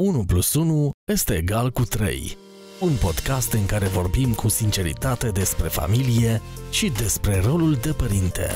1 plus 1 este egal cu 3. Un podcast în care vorbim cu sinceritate despre familie și despre rolul de părinte.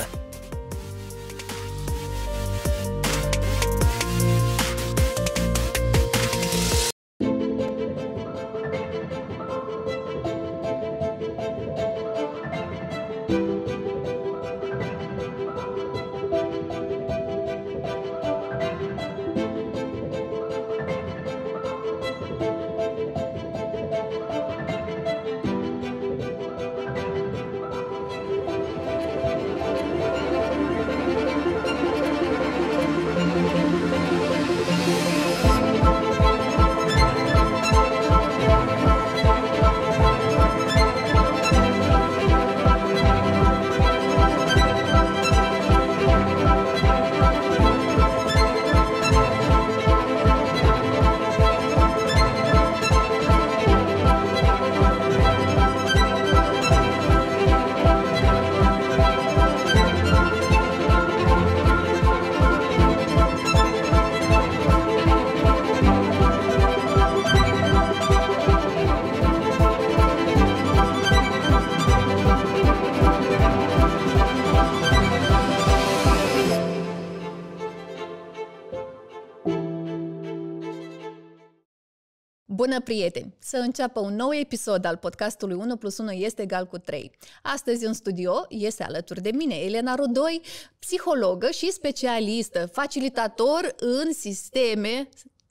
prieteni, să înceapă un nou episod al podcastului 1 plus 1 este egal cu 3. Astăzi în studio este alături de mine Elena Rodoi, psihologă și specialistă, facilitator în sisteme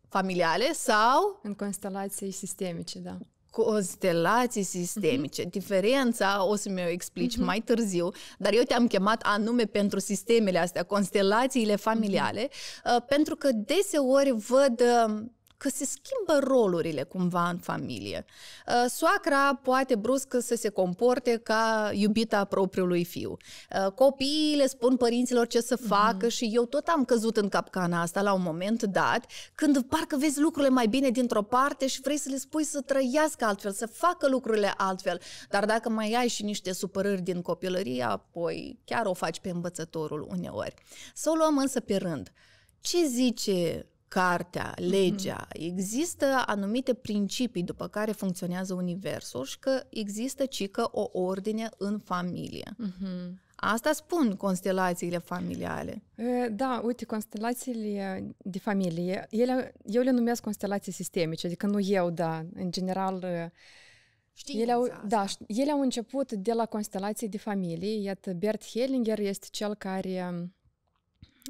familiale sau... În constelații sistemice, da constelații sistemice. Uh-huh. Diferența o să mi-o explici uh-huh. mai târziu, dar eu te-am chemat anume pentru sistemele astea, constelațiile mhm. familiale, uh-huh. pentru că deseori văd uh, că se schimbă rolurile cumva în familie. Uh, soacra poate brusc să se comporte ca iubita propriului fiu. Uh, Copiii le spun părinților ce să facă mm-hmm. și eu tot am căzut în capcana asta la un moment dat, când parcă vezi lucrurile mai bine dintr-o parte și vrei să le spui să trăiască altfel, să facă lucrurile altfel. Dar dacă mai ai și niște supărări din copilărie, apoi chiar o faci pe învățătorul uneori. Să o luăm însă pe rând. Ce zice cartea, mhm. legea, mm-hmm. există anumite principii după care funcționează universul și că există și că o ordine în familie. Mm-hmm. Asta spun constelațiile familiale. Da, uite, constelațiile de familie, ele, eu le numesc constelații sistemice, adică nu eu, da, în general... Știința ele au, da, ele au început de la constelații de familie, iată Bert Hellinger este cel care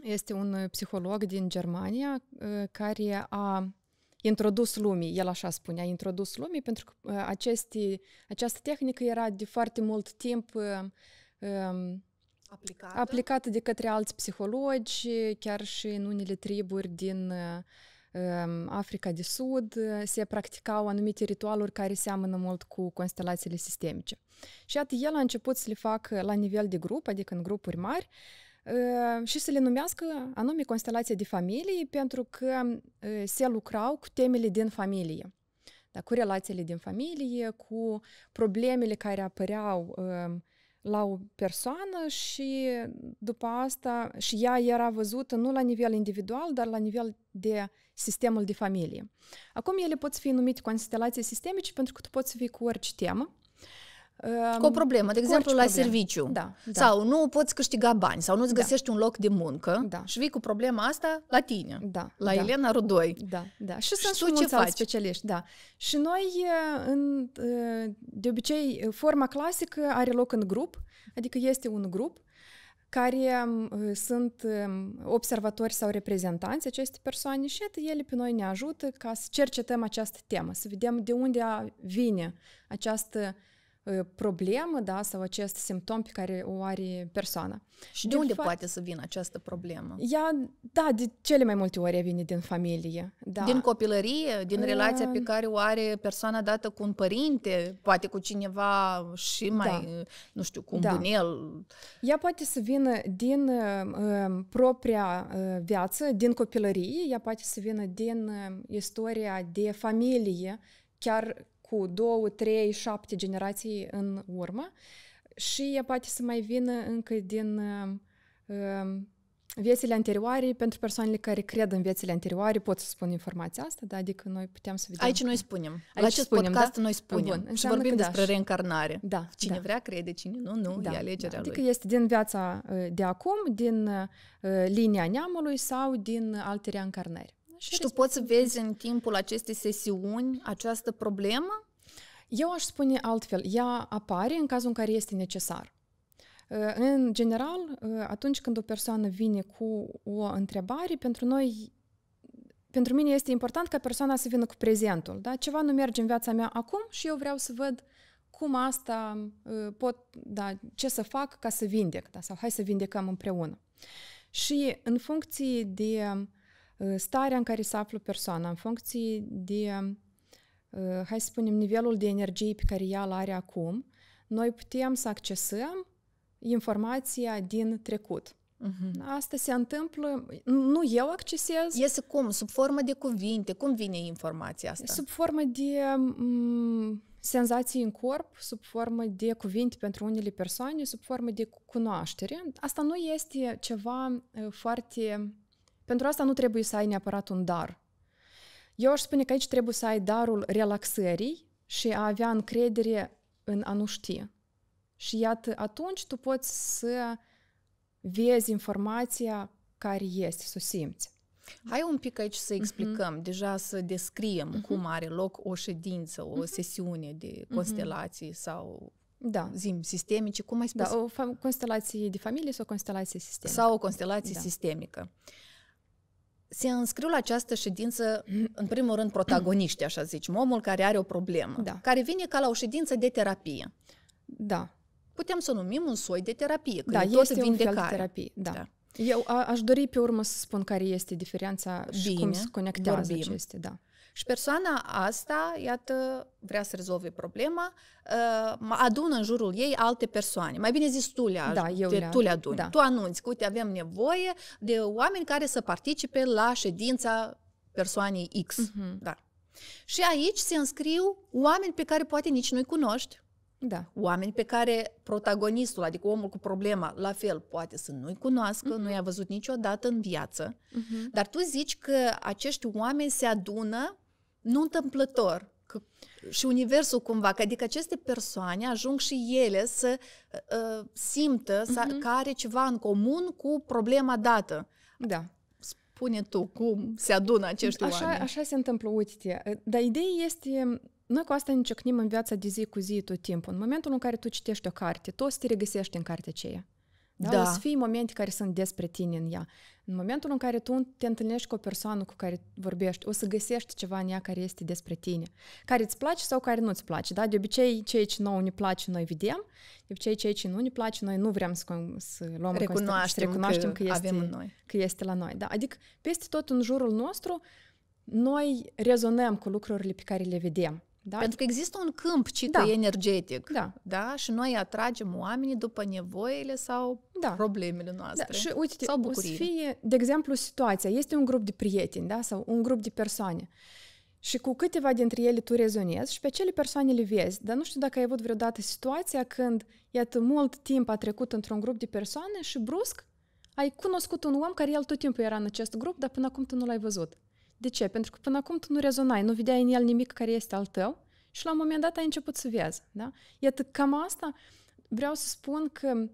este un uh, psiholog din Germania uh, care a introdus lumii, el așa spune, a introdus lumii pentru că uh, aceste, această tehnică era de foarte mult timp um, aplicată. aplicată de către alți psihologi, chiar și în unele triburi din um, Africa de Sud se practicau anumite ritualuri care seamănă mult cu constelațiile sistemice. Și atât el a început să le facă la nivel de grup, adică în grupuri mari, Э, și să le numească anume constelație de familie pentru că э, se lucrau cu temele din familie. Da, cu relațiile din familie, cu problemele care apăreau ehm, la o persoană și după asta și ea era văzută nu la nivel individual, dar la nivel de sistemul de familie. Acum ele pot fi numite constelații sistemice pentru că tu poți fi cu orice temă, cu o problemă, de exemplu, la problemă. serviciu. Da, da. Sau nu poți câștiga bani, sau nu-ți da. găsești da. un loc de muncă da. și vii cu problema asta la tine, da, la da. Elena Rudoi. Da, da. Și, și sunt și ce faci? specialiști, da. Și noi, în, de obicei, forma clasică are loc în grup, adică este un grup care sunt observatori sau reprezentanți aceste persoane și atât ele pe noi ne ajută ca să cercetăm această temă, să vedem de unde vine această problemă da, sau acest simptom pe care o are persoana. Și de, de unde fapt, poate să vină această problemă? Ea, da, de cele mai multe ori vine din familie. Da. Din copilărie, din uh, relația pe care o are persoana dată cu un părinte, poate cu cineva și mai, da. nu știu, cu un da. bunel. Ea poate să vină din uh, propria uh, viață, din copilărie, ea poate să vină din uh, istoria de familie, chiar cu două, trei, șapte generații în urmă și ea poate să mai vină încă din uh, um, viețile anterioare pentru persoanele care cred în viețile anterioare, pot să spun informația asta, da? adică noi putem să vedem. Aici că... noi spunem. Aici La acest spunem, podcast da? noi spunem Bun, și vorbim da. despre da, reîncarnare. Da, cine da. vrea crede, cine nu, nu, da, e da. alegerea da. Adică lui. este din viața uh, de acum, din uh, linia neamului sau din alte reîncarnări. Și tu poți să vezi în timpul acestei sesiuni această problemă? Eu aș spune altfel, ea apare în cazul în care este necesar. Ă, în general, ă, atunci când o persoană vine cu o întrebare, pentru noi, pentru mine este important ca persoana să vină cu prezentul. Da? Ceva nu merge în viața mea acum și eu vreau să văd cum asta ă, pot, da, ce să fac ca să vindec, da? sau hai să vindecăm împreună. Și în funcție de Ă, starea în care se află persoana, în funcție de, ă, hai să spunem, nivelul de energie pe care ea îl are acum, noi putem să accesăm informația din trecut. Uh-huh. Asta se întâmplă, nu eu accesez. Iese cum? Sub formă de cuvinte. Cum vine informația asta? Sub formă de m- senzații în corp, sub formă de cuvinte pentru unele persoane, sub formă de cunoaștere. Asta nu este ceva ă, foarte pentru asta nu trebuie să ai neapărat un dar. Eu aș spune că aici trebuie să ai darul relaxării și a avea încredere în a nu ști. Și iată, atunci tu poți să vezi informația care este, să o simți. Hai un pic aici să mhm. explicăm, uh-huh. deja să descriem uh-huh. cum are loc o ședință, o uh-huh. sesiune de constelații uh-huh. sau da. zim, sistemice, cum ai da, spus? Da, o constelație de familie sau o constelație sistemică. Sau o constelație da. sistemică. Uh, se înscriu la această ședință, în primul rând, protagoniști, așa zicem, omul care are o problemă, da. care vine ca la o ședință de terapie. Da. Putem să numim un soi de terapie, că da, e tot este vindecare. Un fel de terapie, da. da. Eu a, aș dori pe urmă să spun care este diferența Bine, și cum se conectează vorbim. aceste, da. Și persoana asta, iată, vrea să rezolve problema, uh, adună în jurul ei alte persoane. Mai bine zis, tu le, da, eu te, le tu le aduni. Da. Tu anunți că, uite, avem nevoie de oameni care să participe la ședința persoanei X. Mm-hmm. Da. Și aici se înscriu oameni pe care poate nici nu-i cunoști. Da. Oameni pe care protagonistul, adică omul cu problema, la fel, poate să nu-i cunoască, uh-huh. nu i-a văzut niciodată în viață, uh-huh. dar tu zici că acești oameni se adună nu întâmplător, că și universul cumva, că adică aceste persoane ajung și ele să uh, uh simtă uh-huh. să, mhm. că are ceva în comun cu problema dată. Da. Spune tu cum se adună acești așa, oameni. Așa se întâmplă, uite uh, Dar ideea este noi cu asta ne în viața de zi cu zi tot timpul. În momentul în care tu citești o carte, tu o să te regăsești în cartea aceea. Da? da. O să fie momente care sunt despre tine în ea. În momentul în care tu te întâlnești cu o persoană cu care vorbești, o să găsești ceva în ea care este despre tine, care îți place sau care nu îți place. Da? De obicei, cei ce nouă ne place, noi vedem, de obicei, cei ce nu ne place, noi nu vrem să, să luăm recunoaștem, să recunoaștem că, că, este, avem în noi. că este la noi. Da? Adică, peste tot în jurul nostru, noi rezonăm cu lucrurile pe care le vedem. Da? Pentru că există un câmp ci da. energetic. Da. da. Și noi atragem oamenii după nevoile sau da. problemele noastre. Da. Și uite, sau bucurii. o să fie, de exemplu, situația. Este un grup de prieteni da? sau un grup de persoane. Și cu câteva dintre ele tu rezonezi și pe cele persoane le vezi. Dar nu știu dacă ai avut vreodată situația când, iată, mult timp a trecut într-un grup de persoane și brusc ai cunoscut un om care el tot timpul era în acest grup, dar până acum tu nu l-ai văzut. De ce? Pentru că până acum tu nu rezonai, nu vedeai în el nimic care este al tău și la un moment dat ai început să vezi. Da? Iată, cam asta vreau să spun că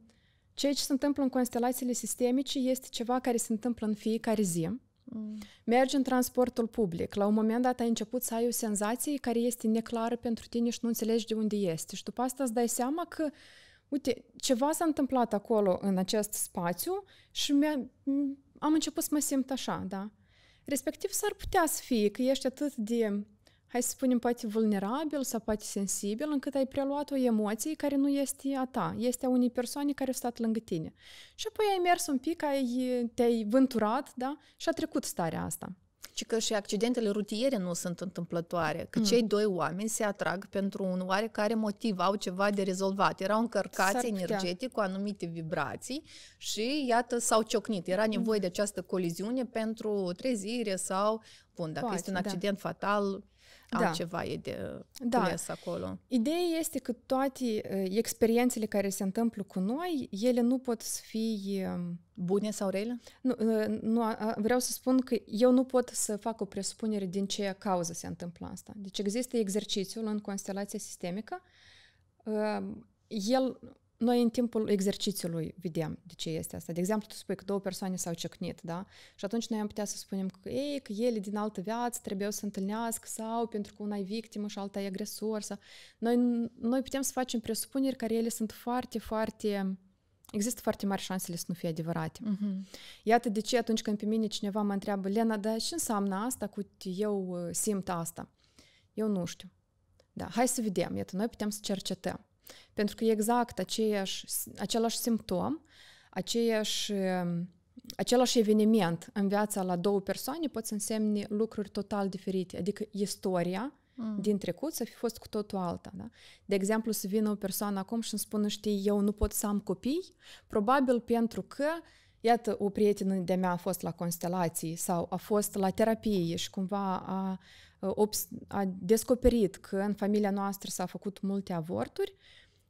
ceea ce se întâmplă în constelațiile sistemice este ceva care se întâmplă în fiecare zi. Mm. Mergi în transportul public. La un moment dat ai început să ai o senzație care este neclară pentru tine și nu înțelegi de unde este. Și după asta îți dai seama că uite, ceva s-a întâmplat acolo în acest spațiu și am început să mă simt așa, da? Respectiv, s-ar putea să fie că ești atât de, hai să spunem, poate vulnerabil sau poate sensibil, încât ai preluat o emoție care nu este a ta, este a unei persoane care a stat lângă tine. Și apoi ai mers un pic, ai, te-ai vânturat, da? Și a trecut starea asta ci că și accidentele rutiere nu sunt întâmplătoare, că mm. cei doi oameni se atrag pentru un oarecare motiv, au ceva de rezolvat. Erau încărcați energetic cu anumite vibrații și, iată, s-au ciocnit. Era nevoie mm. de această coliziune pentru trezire sau, bun, dacă Poate, este un da. accident da. fatal, da. altceva e de uh, da. cules acolo. Ideea este că toate uh, experiențele care se întâmplă cu noi, ele nu pot să fie... Um, Bune sau rele? Nu, uh, nu, vreau să spun că eu nu pot să fac o presupunere din ce cauză se întâmplă asta. Deci există exercițiul în constelația sistemică. El noi în timpul exercițiului vedem de ce este asta. De exemplu, tu spui că două persoane s-au cecnit, da? Și atunci noi am putea să spunem că, ei, că ele din altă viață trebuie să se întâlnească sau pentru că una e victimă și alta e agresor. Sau... Noi, noi putem să facem presupuneri care ele sunt foarte, foarte... Există foarte mari șansele să nu fie adevărate. Uh-huh. Iată de ce atunci când pe mine cineva mă întreabă, Lena, dar ce înseamnă asta cu eu uh, simt asta? Eu nu știu. Da, hai să vedem. Iată, noi putem să cercetăm. Pentru că e exact aceeași, același simptom, aceeași, um, același eveniment în viața la două persoane pot să însemne lucruri total diferite. Adică istoria mm. din trecut să fi fost cu totul alta. Da? De exemplu, să vină o persoană acum și îmi spună, știi, eu nu pot să am copii, probabil pentru că Iată, o prietenă de-a mea a fost la constelații sau a fost la terapie și cumva a a э, descoperit că în familia noastră s-a făcut multe avorturi,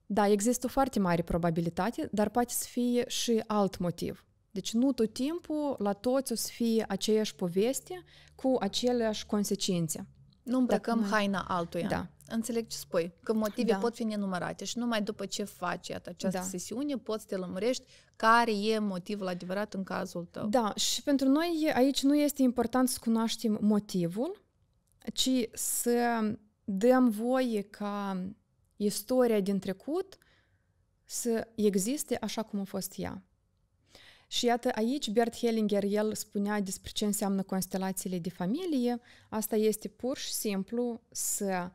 da, există o foarte mare probabilitate, dar poate să fie și alt motiv. Deci nu tot timpul la toți o să fie aceeași poveste cu aceleași consecințe. Nu îmbrăcăm Dacă... haina altuia. Da. Înțeleg ce spui, că motive da. pot fi nenumărate și numai după ce faci iată, această da. sesiune poți să te lămurești care e motivul adevărat în cazul tău. Da, și pentru noi aici nu este important să cunoaștem motivul, ci să dăm voie ca istoria din trecut să existe așa cum a fost ea. Și iată, aici Bert Hellinger, el spunea despre ce înseamnă constelațiile de familie. Asta este pur și simplu să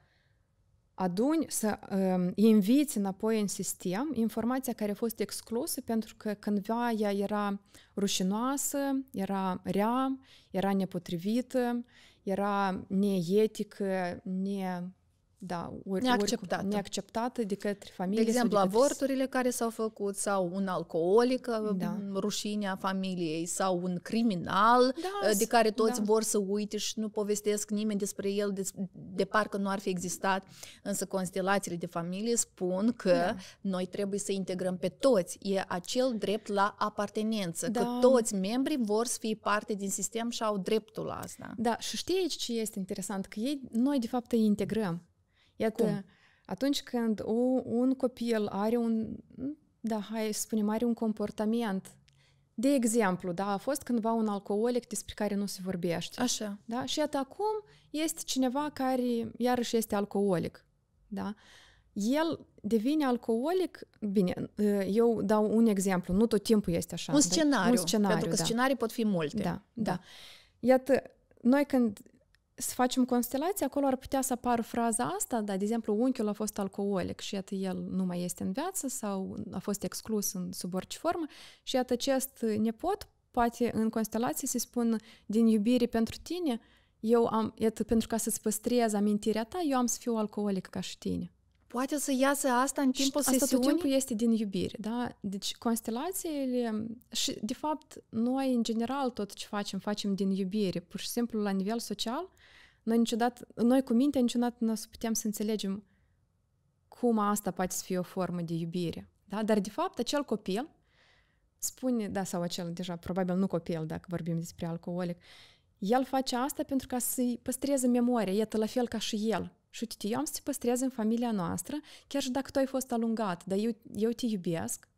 aduni, să um, inviți înapoi în sistem informația care a fost exclusă pentru că cândva ea era rușinoasă, era rea, era nepotrivită, я не етики, не da, ori, neacceptată. Ori, neacceptată de către familie. De exemplu, avorturile care s-au făcut sau un alcoolic, da. rușinea familiei sau un criminal da, ă, de care toți da. vor să uite și nu povestesc nimeni despre el de, de parcă nu ar fi existat. Însă constelațiile de familie spun că da. noi trebuie să integrăm pe toți. E acel drept la apartenență, da. că toți membrii vor să fie parte din sistem și au dreptul la asta. Da, și știi aici ce este interesant? Că ei, noi de fapt îi integrăm Iată, Cum? atunci când o, un copil are un, da, hai să spunem, are un comportament de exemplu, da, a fost cândva un alcoolic despre care nu se vorbește. Așa. Da? Și iată acum este cineva care iarăși este alcoolic. Da? El devine alcoolic, bine, eu dau un exemplu, nu tot timpul este așa. Un scenariu, da? un scenariu pentru că da. scenarii pot fi multe. Da, da. da. Iată, noi când să facem constelații, acolo ar putea să apară fraza asta, dar de exemplu, unchiul a fost alcoolic și iată el nu mai este în viață sau a fost exclus în, sub orice formă și iată acest nepot poate în constelații să-i spun din iubire pentru tine, eu am, iată, pentru ca să-ți păstrez amintirea ta, eu am să fiu alcoolic ca și tine poate să iasă asta în timpul și sesiunii? Asta tot timpul este din iubire, da? Deci constelațiile și de fapt noi în general tot ce facem, facem din iubire, pur și simplu la nivel social, noi niciodată, noi cu mintea niciodată nu putem să înțelegem cum asta poate să fie o formă de iubire. Da? Dar de fapt acel copil spune, da, sau acel deja, probabil nu copil dacă vorbim despre alcoolic, el face asta pentru ca să-i păstreze memoria, iată la fel ca și el, și uite, eu am să te păstrez în familia noastră, chiar și dacă tu ai fost alungat, dar eu, eu te iubesc,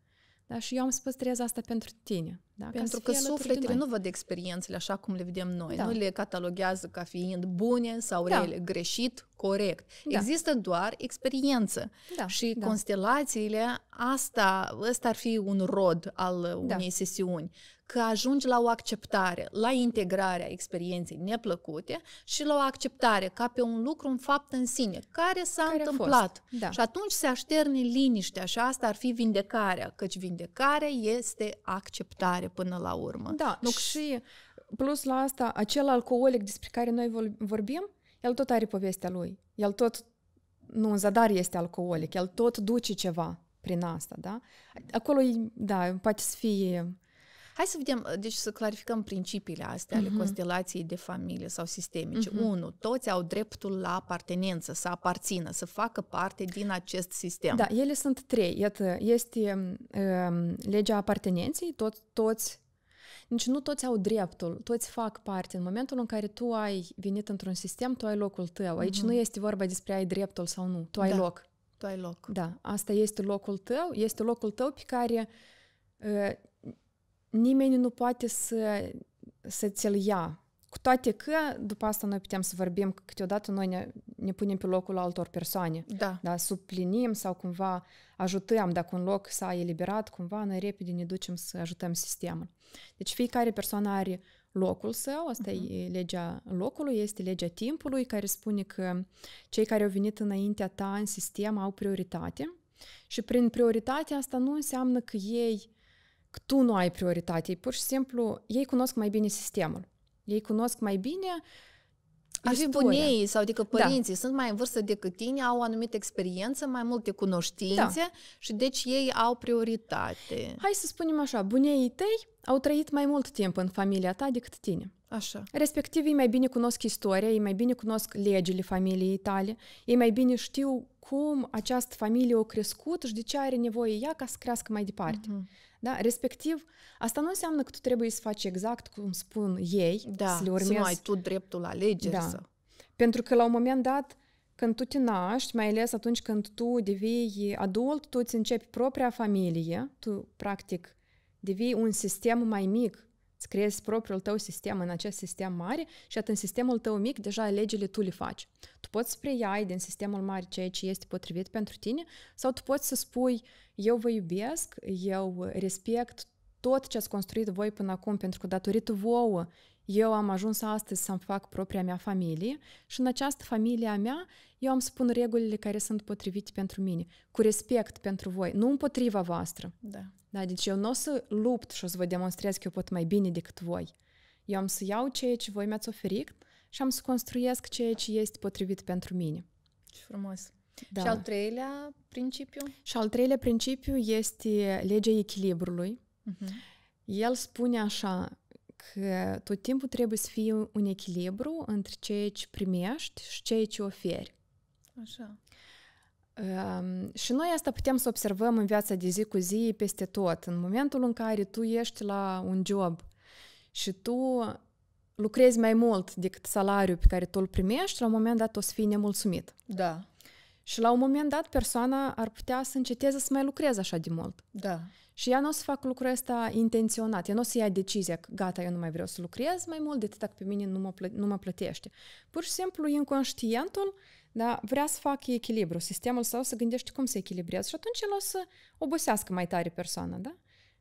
da? Și eu am să păstrez asta pentru tine. Da? Pentru că sufletele nu văd experiențele așa cum le vedem noi. Da. Nu le cataloghează ca fiind bune sau da. rele, greșit, corect. Da. Există doar experiență. Da, și da. constelațiile, asta, ăsta ar fi un rod al da. unei sesiuni. Că ajungi la o acceptare, la integrarea experienței neplăcute și la o acceptare ca pe un lucru, un fapt în sine, care s-a care întâmplat. Da. Și atunci se așterne liniștea și asta ar fi vindecarea, căci vindecarea este acceptare până la urmă. Da, și plus la asta, acel alcoolic despre care noi vorbim, el tot are povestea lui. El tot, nu, în zadar este alcoolic, el tot duce ceva prin asta, da? Acolo, da, poate să fie... Hai să vedem, deci să clarificăm principiile astea uh-huh. ale mhm. constelației de familie sau sistemice. Uh-huh. Unu, toți au dreptul la apartenență, să aparțină, să facă parte din acest sistem. Da, ele sunt trei. Iată, este um, legea apartenenței, tot, toți deci nu toți au dreptul, toți fac parte. În momentul în care tu ai venit într-un sistem, tu ai locul tău. Aici mm-hmm. nu mhm. este vorba despre ai dreptul sau nu, tu ai da, loc. Tu ai loc. Da, asta este locul tău, este locul tău pe care uh, nimeni nu poate să, să ți-l ia cu toate că, după asta noi putem să vorbim că câteodată noi ne, ne punem pe locul altor persoane. Da. da. Suplinim sau cumva ajutăm, dacă un loc s-a eliberat, cumva noi repede ne ducem să ajutăm sistemul. Deci fiecare persoană are locul său, asta uh-huh. Mhm. e legea locului, este legea timpului care spune că cei care au venit înaintea ta în sistem au prioritate și prin prioritatea asta nu înseamnă că ei, că tu nu ai prioritate, ei pur și simplu, ei cunosc mai bine sistemul. Ei cunosc mai bine ar fi bunei sau adică da. părinții da. sunt mai în vârstă decât tine, au o anumită experiență, mai multe cunoștințe da. și deci ei au prioritate. Hai să spunem așa, bunei tăi au trăit mai mult timp în familia ta decât tine. Așa. Respectiv, ei mai bine cunosc istoria, ei mai bine cunosc legile familiei tale, ei mai bine știu cum această familie a crescut și de ce are nevoie ea ca să crească mai departe. Uh-huh. Da? Respectiv, asta nu înseamnă că tu trebuie să faci exact cum spun ei, da, să le urmezi. să nu ai tu dreptul la lege. Da. Să... Pentru că la un moment dat, când tu te naști, mai ales atunci când tu devii adult, tu îți începi propria familie, tu practic devii un sistem mai mic Îți creezi propriul tău sistem în acest sistem mare și atât în sistemul tău mic deja alegerile tu le faci. Tu poți să preiai din sistemul mare ceea ce este potrivit pentru tine sau tu poți să spui eu vă iubesc, eu respect tot ce ați construit voi până acum pentru că datorită vouă eu am ajuns astăzi să-mi fac propria mea familie și în această familie a mea eu am spun regulile care sunt potrivite pentru mine, cu respect pentru voi, nu împotriva voastră. Da. da deci eu nu o să lupt și o să vă demonstrez că eu pot mai bine decât voi. Eu am să iau ceea ce voi mi-ați oferit și am să construiesc ceea ce este potrivit pentru mine. Ce frumos! Da. Și al treilea principiu? Și al treilea principiu este legea echilibrului. Uh-huh. El spune așa, că tot timpul trebuie să fie un echilibru între ceea ce primești și ceea ce oferi. Așa. Um, și noi asta putem să observăm în viața de zi cu zi peste tot. În momentul în care tu ești la un job și tu lucrezi mai mult decât salariul pe care tu îl primești, la un moment dat o să fii nemulțumit. Da. Și la un moment dat persoana ar putea să înceteze să mai lucreze așa de mult. Da. Și ea nu o să fac lucrul ăsta intenționat, ea nu o să ia decizia că gata, eu nu mai vreau să lucrez mai mult de dacă pe mine nu mă, plă- nu mă plătește. Pur și simplu, inconștientul da, vrea să facă echilibru, sistemul său să gândește cum să echilibrează și atunci el o să obosească mai tare persoana, da?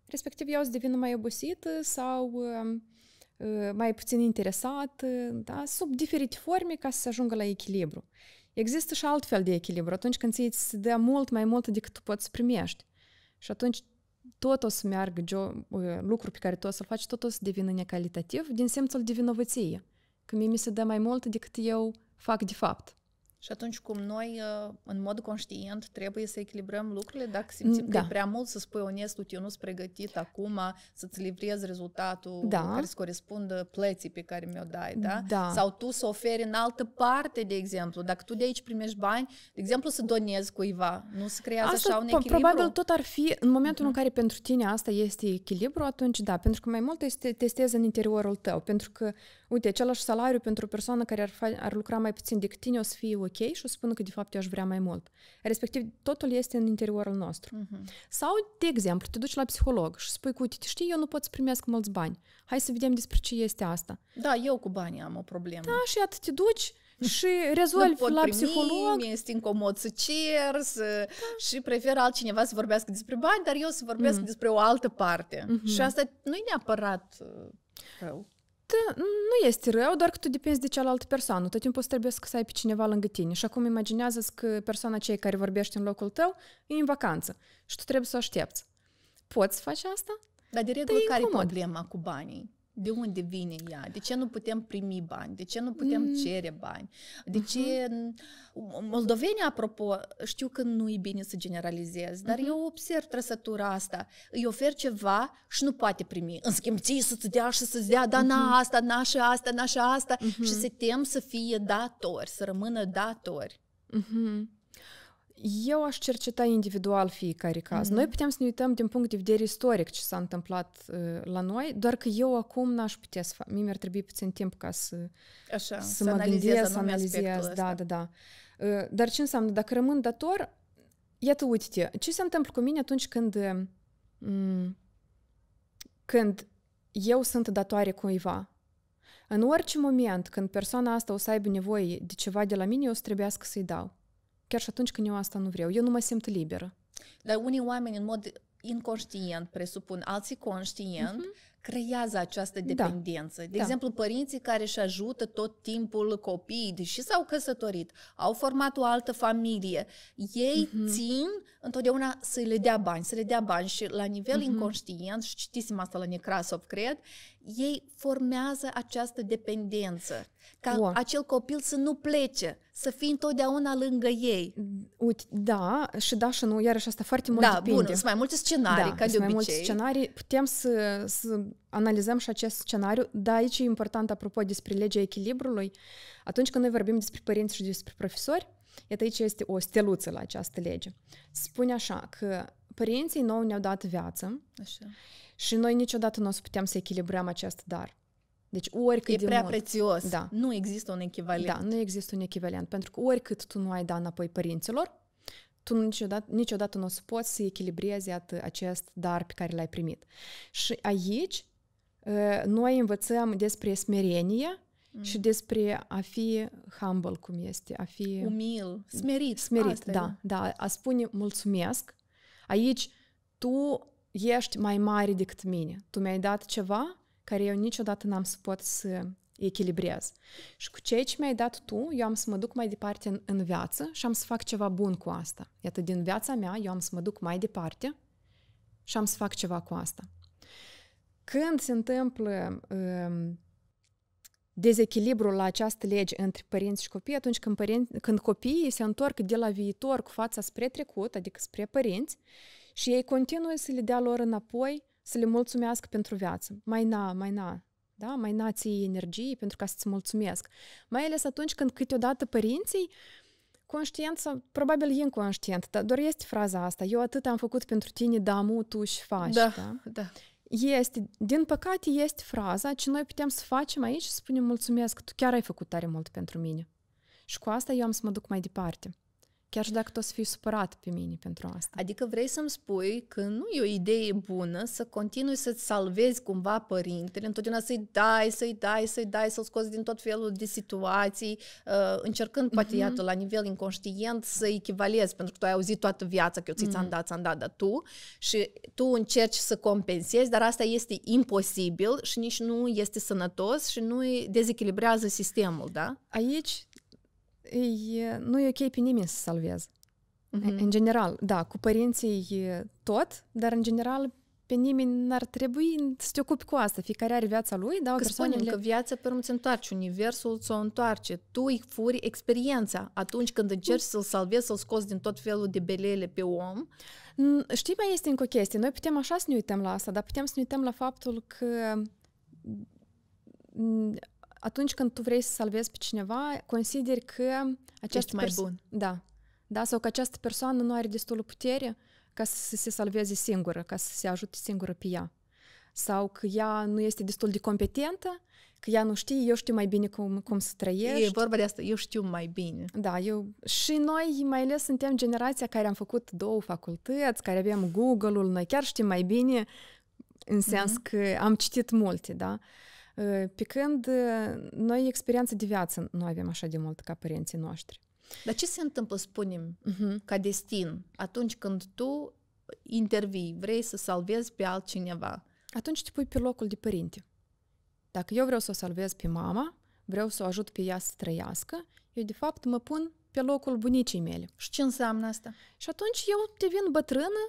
Respectiv, eu o să devină mai obosit sau um, uh, mai puțin interesat, da? sub diferite forme ca să se ajungă la echilibru. Există și alt fel de echilibru atunci când ți se dă mult mai mult decât tu poți să primești. Și atunci tot o să meargă jo- uh, lucruri pe care tu o să-l faci, tot o să devină necalitativ din simțul de vinovăție. Că mie mi se dă mai mult decât eu fac de fapt. Și atunci cum noi, uh, în mod conștient, trebuie să echilibrăm lucrurile, dacă mm, simțim da. că e da. prea mult să spui onest, tu nu ți pregătit acum să-ți livrezi rezultatul da. care îți corespundă plății pe care mi-o dai, da? da? Sau tu să oferi în altă parte, de exemplu, dacă tu de aici primești bani, de exemplu să donezi cuiva, nu se creează asta, așa un echilibru? probabil tot ar fi, în momentul mm-hmm. în mhm. care pentru tine asta este echilibru, atunci da, pentru că mai mult este testezi în interiorul tău, pentru că, uite, același salariu pentru o persoană care ar, fa- ar lucra mai puțin decât tine o să fie ok ok și o spună că de fapt eu aș vrea mai mult. Respectiv, totul este în interiorul nostru. Uh-huh. Sau, de exemplu, te duci la psiholog și spui, uite, știi, eu nu pot să primesc mulți bani. Hai să vedem despre ce este asta. Da, eu cu banii am o problemă. Da, și atât te duci și rezolvi la primi, psiholog. mi este incomod să cer să, da. și prefer altcineva să vorbească despre bani, dar eu să vorbesc mm. despre o altă parte. Mm-hmm. Și asta nu e neapărat uh, rău nu este rău, doar că tu depinzi de cealaltă persoană. Tot timpul trebuie să ai pe cineva lângă tine. Și acum imaginează că persoana cei care vorbește în locul tău e în vacanță și tu trebuie să o aștepți. Poți să faci asta? Dar de regulă care e problema cu banii? de unde vine ea, de ce nu putem primi bani, de ce nu putem mm. cere bani, de ce... moldovenia mm-hmm. huh Moldovenii, apropo, știu că nu e bine să generalizez, dar uh-huh. eu observ trăsătura asta. Îi ofer ceva și nu poate primi. În schimb, ție să-ți dea și să-ți dea, da, mm-hmm. na asta, na și asta, na și asta, Mm-hmm. și se tem să fie datori, să rămână datori. Mm-hmm. Eu aș cerceta individual fiecare caz. Mm-hmm. Noi mhm. putem să ne uităm din punct de vedere istoric ce s-a întâmplat uh, la noi, doar că eu acum n-aș putea să fac. Mie mi-ar trebui puțin timp ca să, Așa, să, să mă gândesc, să analizez. Da, da, da. Uh, dar ce înseamnă? Dacă rămân dator, iată, uite ce se întâmplă cu mine atunci când, um, când eu sunt datoare cuiva. În orice moment când persoana asta o să aibă nevoie de ceva de la mine, eu o să trebuiască să-i dau chiar și atunci când eu asta nu vreau. Eu nu mă simt liberă. Dar unii oameni, în mod inconștient, presupun, alții conștient, uh-huh creează această da. dependență. Da. De da. exemplu, părinții care își ajută tot timpul copiii, deși s-au căsătorit, au format o altă familie, ei uh-huh. țin întotdeauna să le dea bani, să le dea bani și la nivel uh-huh. inconștient, și citisem asta la Necrasov, cred, ei formează această dependență. Ca o. acel copil să nu plece, să fii întotdeauna lângă ei. Mm, uite, da, și da și nu, iarăși asta foarte mult da, depinde. Da, bun, sunt mai multe scenarii, da, ca de mai obicei. mai multe scenarii, putem să, să analizăm și acest scenariu, dar aici e important, apropo, despre legea echilibrului, atunci când noi vorbim despre părinți și despre profesori, iată aici este o steluță la această lege. Spune așa că părinții nou ne-au dat viață așa. și noi niciodată nu o să putem să echilibrăm acest dar. Deci oricât e de prea mult, prețios. Da. Nu există un echivalent. Da, nu există un echivalent. Pentru că oricât tu nu ai dat înapoi părinților, tu niciodată, niciodată nu o să poți să echilibrezi acest dar pe care l-ai primit. Și aici noi învățăm despre smerenie mm. și despre a fi humble, cum este, a fi... Umil, smerit. Smerit, da, e. da, a spune mulțumesc. Aici tu ești mai mare decât mine. Tu mi-ai dat ceva care eu niciodată n-am să pot să echilibrez. Și cu ceea ce mi-ai dat tu, eu am să mă duc mai departe în, în viață și am să fac ceva bun cu asta. Iată, din viața mea, eu am să mă duc mai departe și am să fac ceva cu asta. Când se întâmplă um, dezechilibrul la această lege între părinți și copii, atunci când, părinți, când copiii se întorc de la viitor cu fața spre trecut, adică spre părinți, și ei continuă să le dea lor înapoi, să le mulțumească pentru viață. Mai na, mai na, da? mai na ții energie pentru ca să-ți mulțumesc. Mai ales atunci când câteodată părinții conștient sau probabil inconștient, dar doar este fraza asta, eu atât am făcut pentru tine, da, mu, tu și faci. Da, da. da. Este, din păcate, este fraza ce noi putem să facem aici și spunem mulțumesc, tu chiar ai făcut tare mult pentru mine. Și cu asta eu am să mă duc mai departe. Chiar și dacă tu o să fii supărat pe mine pentru asta. Adică vrei să-mi spui că nu e o idee bună să continui să-ți salvezi cumva părintele, întotdeauna să-i dai, să-i dai, să-i dai, să-l scoți din tot felul de situații, uh, încercând poate, uh-huh. iată, la nivel inconștient să echivalezi, pentru că tu ai auzit toată viața că eu ți-am uh-huh. dat, ți-am dat, dar tu și tu încerci să compensezi, dar asta este imposibil și nici nu este sănătos și nu dezechilibrează sistemul, da? Aici e, nu e ok pe nimeni să salvez. Mm-hmm. În general, da, cu părinții tot, dar în general pe nimeni n-ar trebui să te ocupi cu asta. Fiecare are viața lui, da? Că persoanele... spunem că viața pe urmă întoarce, universul ți-o întoarce. Tu îi furi experiența atunci când încerci să-l salvezi, să-l scoți din tot felul de belele pe om. Știi, mai este încă o chestie. Noi putem așa să ne uităm la asta, dar putem să ne uităm la faptul că atunci când tu vrei să salvezi pe cineva, consideri că această mai perso- bun. Da. Da, sau că această persoană nu are destulă putere ca să se salveze singură, ca să se ajute singură pe ea. Sau că ea nu este destul de competentă, că ea nu știe, eu știu mai bine cum, cum să trăiești. E vorba de asta, eu știu mai bine. Da, eu... Și noi mai ales suntem generația care am făcut două facultăți, care avem Google-ul, noi chiar știm mai bine, în sens mm-hmm. că am citit multe, da? Uh, pe când noi experiență de viață nu avem așa de mult ca părinții noștri. Dar ce se întâmplă, spunem, uh-huh. ca destin atunci când tu intervii, vrei să salvezi pe altcineva? Atunci te pui pe locul de părinte. Dacă eu vreau să o salvez pe mama, vreau să o ajut pe ea să trăiască, eu de fapt mă pun pe locul bunicii mele. Și ce înseamnă asta? Și atunci eu devin bătrână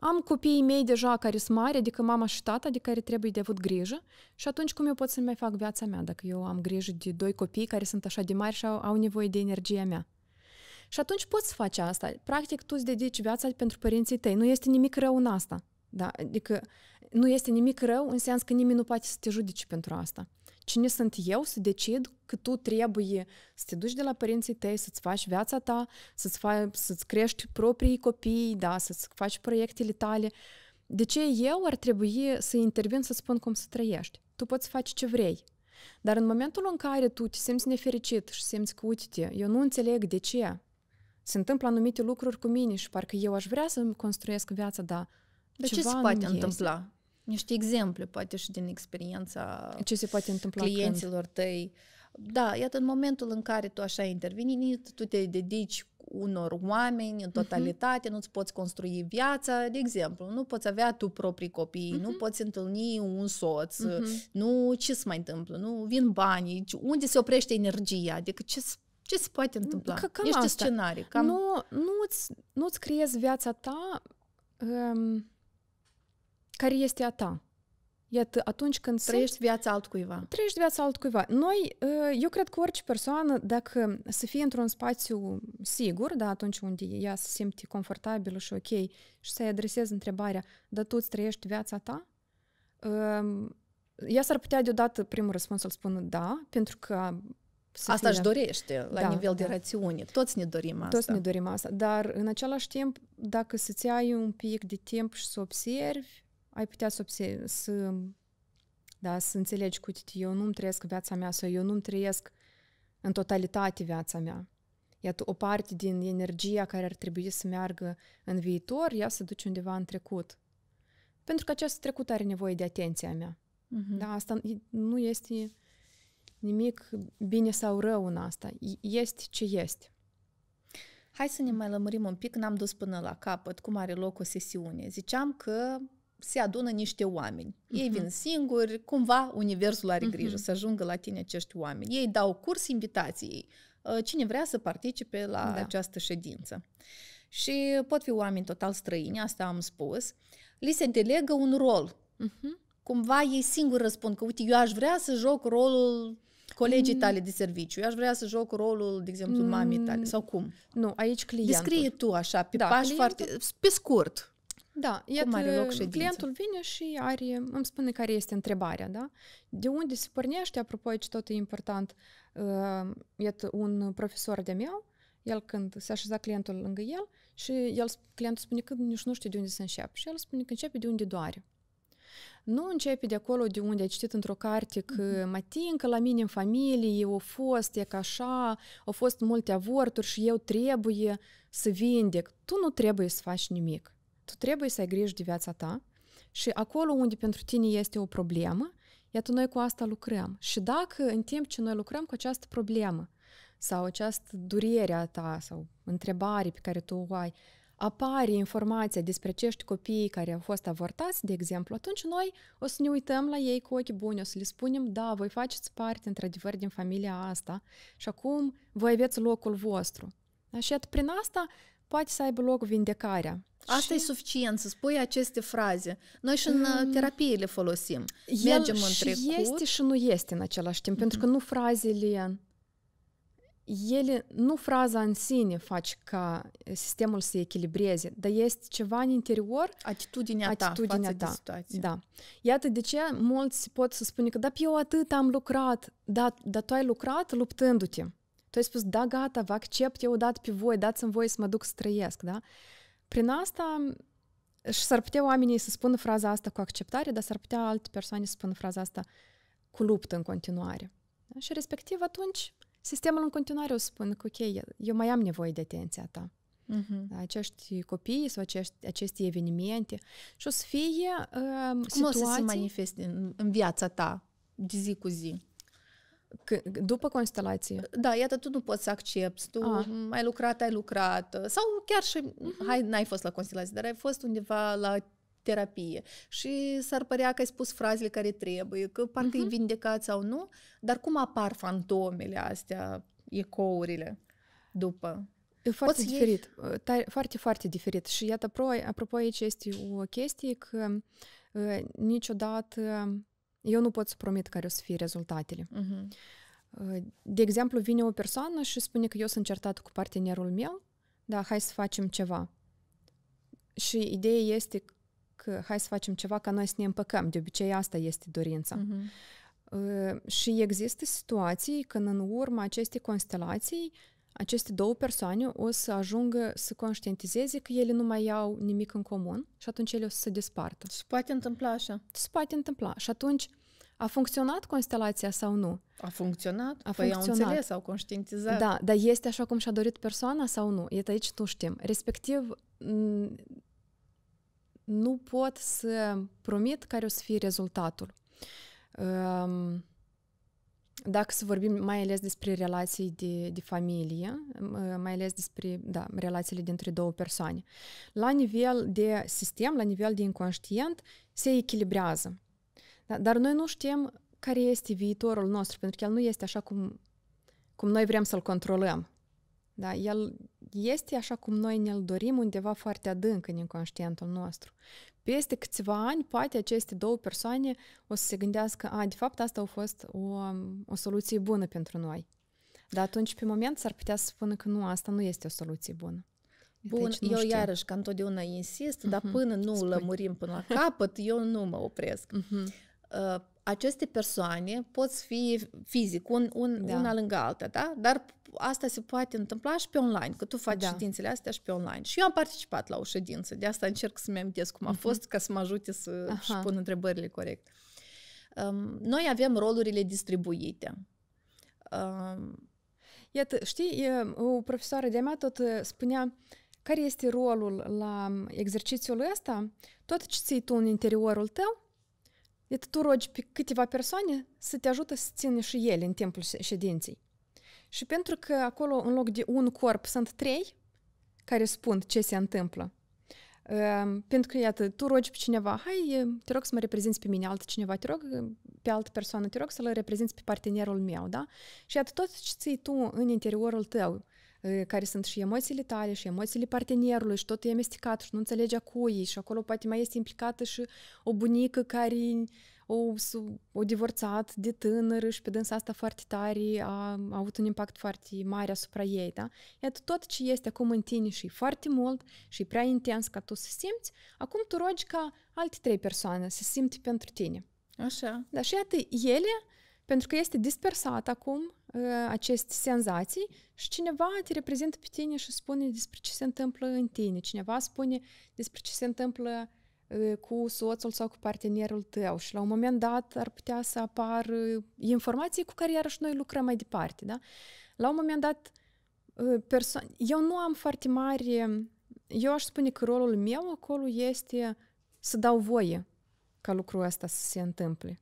am copiii mei deja care sunt mari, adică mama și tata, de care trebuie de avut grijă și atunci cum eu pot să-mi mai fac viața mea dacă eu am grijă de doi copii care sunt așa de mari și au, au nevoie de energia mea? Și atunci poți să faci asta. Practic, tu îți dedici viața pentru părinții tăi. Nu este nimic rău în asta. Da? Adică nu este nimic rău în sens că nimeni nu poate să te judece pentru asta cine sunt eu să decid că tu trebuie să te duci de la părinții tăi, să-ți faci viața ta, să-ți, fa- să-ți crești proprii copii, da, să-ți faci proiectele tale. De ce eu ar trebui să intervin să spun cum să trăiești? Tu poți face ce vrei. Dar în momentul în care tu te simți nefericit și simți că, uite eu nu înțeleg de ce se întâmplă anumite lucruri cu mine și parcă eu aș vrea să-mi construiesc viața, dar Dar ce se poate întâmpla? niște exemple, poate și din experiența Ce se poate întâmpla clienților când? tăi. Da, iată, în momentul în care tu așa ai intervenit, tu te dedici unor oameni în mhm. totalitate, uh-huh. nu-ți poți construi viața, de exemplu, nu poți avea tu proprii copii, uh-huh. nu mhm. poți întâlni un soț, uh-huh. nu ce se mai întâmplă, nu vin banii, unde se oprește energia, adică ce ce se poate întâmpla? cam Niște asta. scenarii. Cam... Nu, nu-ți, nu-ți creezi viața ta um, care este a ta. Iată, atunci când Simți trăiești viața altcuiva. Trăiești viața altcuiva. Noi, ă, eu cred că orice persoană, dacă să fie într-un spațiu sigur, da, atunci unde ea se simte confortabilă și ok, și să-i adresezi întrebarea, dar tu îți trăiești viața ta? Ea s-ar putea deodată primul răspuns să-l spună da, pentru că să asta își dorește la da, nivel de da. rațiune. Toți ne dorim asta. Toți ne dorim asta. Dar în același timp, dacă să-ți ai un pic de timp și să observi, ai putea să, obse- să, da, să înțelegi cu tine, eu nu-mi trăiesc viața mea sau eu nu-mi trăiesc în totalitate viața mea. Iată, o parte din energia care ar trebui să meargă în viitor, ea se duce undeva în trecut. Pentru că acest trecut are nevoie de atenția mea. Uh-huh. Da, asta nu este nimic bine sau rău în asta. Este ce este. Hai să ne mai lămurim un pic, n-am dus până la capăt cum are loc o sesiune. Ziceam că se adună niște oameni. Ei uh-huh. vin singuri, cumva universul are mhm. grijă uh-huh. să ajungă la tine acești oameni. Ei dau curs invitației. Ă, cine vrea să participe la da. această ședință. Și pot fi oameni total străini, asta am spus. Li se delegă un rol. Uh-huh. Cumva ei singuri răspund că, uite, eu aș vrea să joc rolul colegii mm. tale de serviciu. Eu aș vrea să joc rolul, de exemplu, mm. mamei tale. Mm. Sau cum? Nu, aici clientul. Descrie tu așa, pe da, pași clientul, foarte... Pe scurt. Da, iată, are loc clientul vine și are, îmi spune care este întrebarea, da? De unde se pornește, apropo, aici tot e important, uh, iată, un profesor de meu, el când se așeza clientul lângă el și el, clientul spune că nici nu știu de unde să încep. Și el spune că începe de unde doare. Nu începe de acolo de unde ai citit într-o carte că mm-hmm. mă tincă la mine în familie, au fost, e ca așa, au fost multe avorturi și eu trebuie să vindec. Tu nu trebuie să faci nimic tu trebuie să ai grijă de viața ta și acolo unde pentru tine este o problemă, iată noi cu asta lucrăm. Și dacă în timp ce noi lucrăm cu această problemă sau această durere a ta sau întrebare pe care tu o ai, apare informația despre acești copii care au fost avortați, de exemplu, atunci noi o să ne uităm la ei cu ochii buni, o să le spunem, da, voi faceți parte într-adevăr din familia asta și acum voi aveți locul vostru. Și iată, prin asta poate să aibă loc vindecarea Asta și... e suficient să spui aceste fraze. Noi și în uh, mm. terapie le folosim. El Mergem în și trecut. este și nu este în același timp, mm pentru că nu frazele ele, nu fraza în sine faci ca sistemul să echilibreze, dar este ceva în interior. Atitudinea, atitudinea ta, față ta. De Da. Iată de ce mulți pot să spună că da, eu atât am lucrat, da, tu ai lucrat luptându-te. Tu ai spus, da, gata, vă accept, eu dat pe voi, dați-mi voie să mă duc să trăiesc, da? Uh, prin asta, și s-ar putea oamenii să spună fraza asta cu acceptare, dar s-ar putea alte persoane să spună fraza asta cu luptă în continuare. Da? Și respectiv atunci sistemul în continuare o spune că ok, eu mai am nevoie de atenția ta. Uh-huh. Da, acești copii sau acești, aceste evenimente și o să fie uh, Cum situații... o să se manifeste în, în viața ta de zi cu zi? C- după constelație? Da, iată, tu nu poți să accepti. Tu ah. ai lucrat, ai lucrat. Sau chiar și, mm-hmm. hai, n-ai fost la constelație, dar ai fost undeva la terapie și s-ar părea că ai spus frazele care trebuie, că parcă mm-hmm. e mhm. vindecat sau nu, dar cum apar fantomele astea, ecourile după? E foarte Poți diferit, Tari, foarte, foarte diferit. Și iată, apropo, apropo aici este o chestie că uh, niciodată eu nu pot să promit care o să fie rezultatele. Uh-huh. De exemplu, vine o persoană și spune că eu sunt certat cu partenerul meu, da, hai să facem ceva. Și ideea este că hai să facem ceva ca noi să ne împăcăm. De obicei, asta este dorința. Uh-huh. Și există situații când în urma acestei constelații aceste două persoane o să ajungă să conștientizeze că ele nu mai au nimic în comun și atunci ele o să se despartă. Se poate întâmpla așa. Se poate întâmpla. Și atunci a funcționat constelația sau nu? A funcționat? A păi funcționat. au înțeles, au conștientizat. Da, dar este așa cum și-a dorit persoana sau nu? E aici tu știm. Respectiv, nu pot să promit care o să fie rezultatul. Ehm, dacă să vorbim mai ales despre relații de, de familie, mai ales despre da, relațiile dintre două persoane, la nivel de sistem, la nivel de inconștient, se echilibrează da, dar noi nu știm care este viitorul nostru, pentru că el nu este așa cum, cum noi vrem să-l controlăm. Da? El este așa cum noi ne-l dorim undeva foarte adânc în inconștientul nostru. Peste câțiva ani, poate aceste două persoane o să se gândească, a, de fapt, asta a fost o, o soluție bună pentru noi. Dar atunci, pe moment, s-ar putea să spună că nu, asta nu este o soluție bună. Bun, deci, eu știu. iarăși, ca întotdeauna insist, uh-huh. dar mhm. până nu Spui. lămurim până la capăt, eu nu mă opresc. Uh-huh. Uh, aceste persoane pot fi fizic, un, un, da. una lângă alta, da? Dar asta se poate întâmpla și pe online, că tu faci da. ședințele astea și pe online. Și eu am participat la o ședință, de asta încerc să-mi amintesc cum a uh-huh. fost, ca să mă ajute să Aha. și pun întrebările corect. Um, noi avem rolurile distribuite. Um, Iată, știi, o profesoară de-a mea tot uh, spunea care este rolul la exercițiul ăsta, tot ce ții tu în interiorul tău, Iată, tu rogi pe câteva persoane să te ajută să țină și ele în timpul ședinței. Și pentru că acolo, în loc de un corp, sunt trei care spun ce se întâmplă. Pentru că, iată, tu rogi pe cineva, hai, te rog să mă reprezinți pe mine, alt cineva, te rog, pe altă persoană, te rog să-l reprezinți pe partenerul meu, da? Și iată, tot ce ții tu în interiorul tău, care sunt și emoțiile tale și emoțiile partenerului și tot e amestecat și nu înțelegi a cui și acolo poate mai este implicată și o bunică care o, o divorțat de tânăr și pe dânsa asta foarte tare a, a avut un impact foarte mare asupra ei, da? Iată, tot ce este acum în tine și foarte mult și prea intens ca tu să simți, acum tu rogi ca alte trei persoane să simți pentru tine. Așa. Dar și iată, ele, pentru că este dispersat acum, Э, aceste senzații și cineva te reprezintă pe tine și spune despre ce se întâmplă în tine, cineva spune despre ce se întâmplă uh, cu soțul sau cu partenerul tău și la un moment dat ar putea să apară uh, informații cu care iarăși noi lucrăm mai departe. Da? La un moment dat, uh, perso- eu nu am foarte mare, eu aș spune că rolul meu acolo este să dau voie ca lucrul ăsta să se întâmple.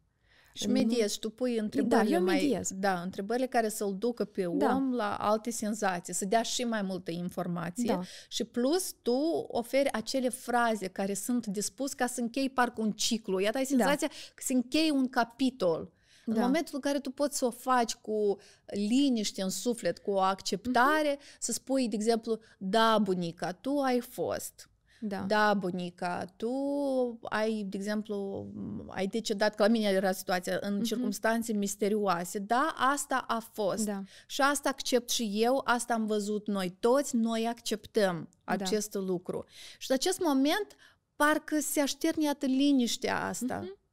Și mediezi, tu pui da, întrebările da, eu mai, da, întrebările care să-l ducă pe da. om la alte senzații, să dea și mai multă informație da. și plus tu oferi acele fraze care sunt dispus ca să închei parcă un ciclu. Iată, ai da. senzația da. că se încheie un capitol. Da. În momentul în care tu poți să o faci cu liniște în suflet, cu o acceptare, uh-huh. să spui, de exemplu, da, bunica, tu ai fost da. da, bunica, tu ai, de exemplu, ai decedat, că la mine era situația, în mm-hmm. circunstanțe misterioase. Da, asta a fost. Da. Și asta accept și eu, asta am văzut noi toți, noi acceptăm da. acest da. lucru. Și în acest moment, parcă se așterne atât liniștea asta. Mm-hmm.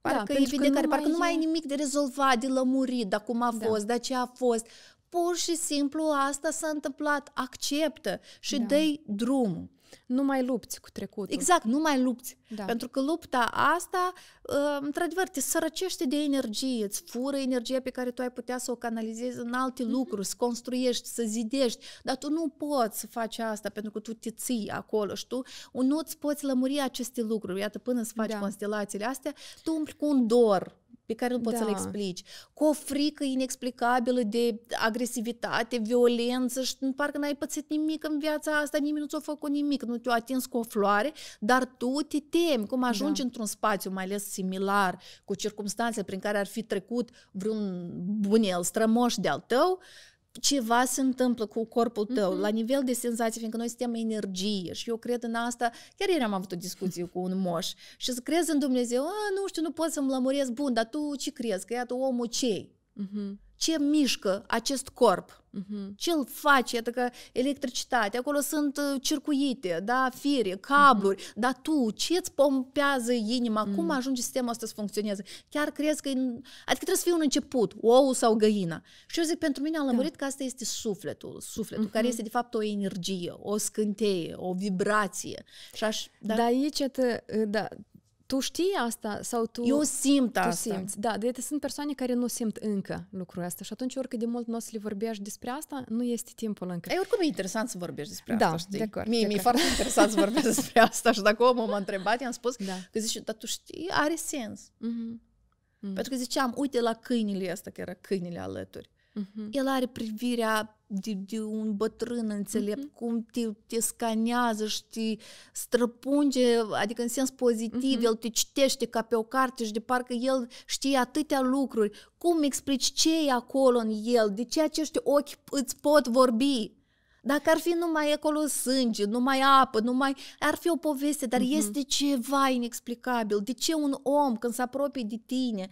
Parcă da, că nu parcă nu mai e nimic de rezolvat, de lămurit, dar cum a da. fost, dar ce a fost. Pur și simplu asta s-a întâmplat, acceptă și da. dă drum nu mai lupți cu trecutul. Exact, nu mai lupți. Da. Pentru că lupta asta, uh, într-adevăr, te sărăcește de energie, îți fură energia pe care tu ai putea să o canalizezi în alte mm-hmm. lucruri, să construiești, să zidești, dar tu nu poți să faci asta pentru că tu te ții acolo și tu nu îți poți lămuri aceste lucruri. Iată, până să faci da. constelațiile astea, tu umpli cu un dor pe care nu poți da. să-l explici, cu o frică inexplicabilă de agresivitate, violență și parcă n-ai pățit nimic în viața asta, nimeni nu ți-a făcut nimic, nu te-a atins cu o floare, dar tu te temi cum da. ajungi da. într-un spațiu mai ales similar, cu circunstanțe prin care ar fi trecut vreun bunel strămoș de-al tău, uh, ceva se întâmplă cu corpul tău, mm-hmm. la nivel de senzații, fiindcă noi suntem energie și eu cred în asta. Chiar ieri am avut o discuție cu un moș și să crezi în Dumnezeu, A, nu știu, nu pot să-mi lămuresc, bun, dar tu ce crezi? Că iată omul cei? Uh-huh. Ce mișcă acest corp? Uh-huh. Mm-hmm. Ce îl face? Iată că electricitate, acolo sunt uh, circuite, da, fire, cabluri, uh-huh. dar tu, ce îți pompează inima? Uh-huh. Cum mm. ajunge sistemul ăsta să funcționeze? Chiar crezi că... Adică trebuie să fie un început, ou sau găina. Și eu zic, pentru mine am da. lămurit da. că asta este sufletul, sufletul, uh-huh. care este de fapt o energie, o scânteie, o vibrație. Și aș... Da, da aici, da, tu știi asta sau tu... Eu simt tu asta. simți, da. Deci sunt persoane care nu simt încă lucrul ăsta și atunci oricât de mult nu o să le vorbești despre asta, nu este timpul încă. E oricum e interesant să vorbești despre da, asta, știi? De acord, mie mi-e foarte interesant să vorbesc despre asta și dacă omul m-a întrebat, i-am spus da. că zice, dar tu știi, are sens. Mm-hmm. Mm-hmm. Pentru mhm. că ziceam, uite la câinile ăsta, că era câinile alături. Mm-hmm. El are privirea de, de un bătrân înțelept, uh-huh. cum te, te scanează și te străpunge, adică în sens pozitiv, uh-huh. el te citește ca pe o carte și de parcă el știe atâtea lucruri. Cum explici ce e acolo în el, de ce acești ochi îți pot vorbi? Dacă ar fi numai acolo sânge, numai apă, numai... ar fi o poveste, dar uh-huh. este ceva inexplicabil. De ce un om, când se apropie de tine,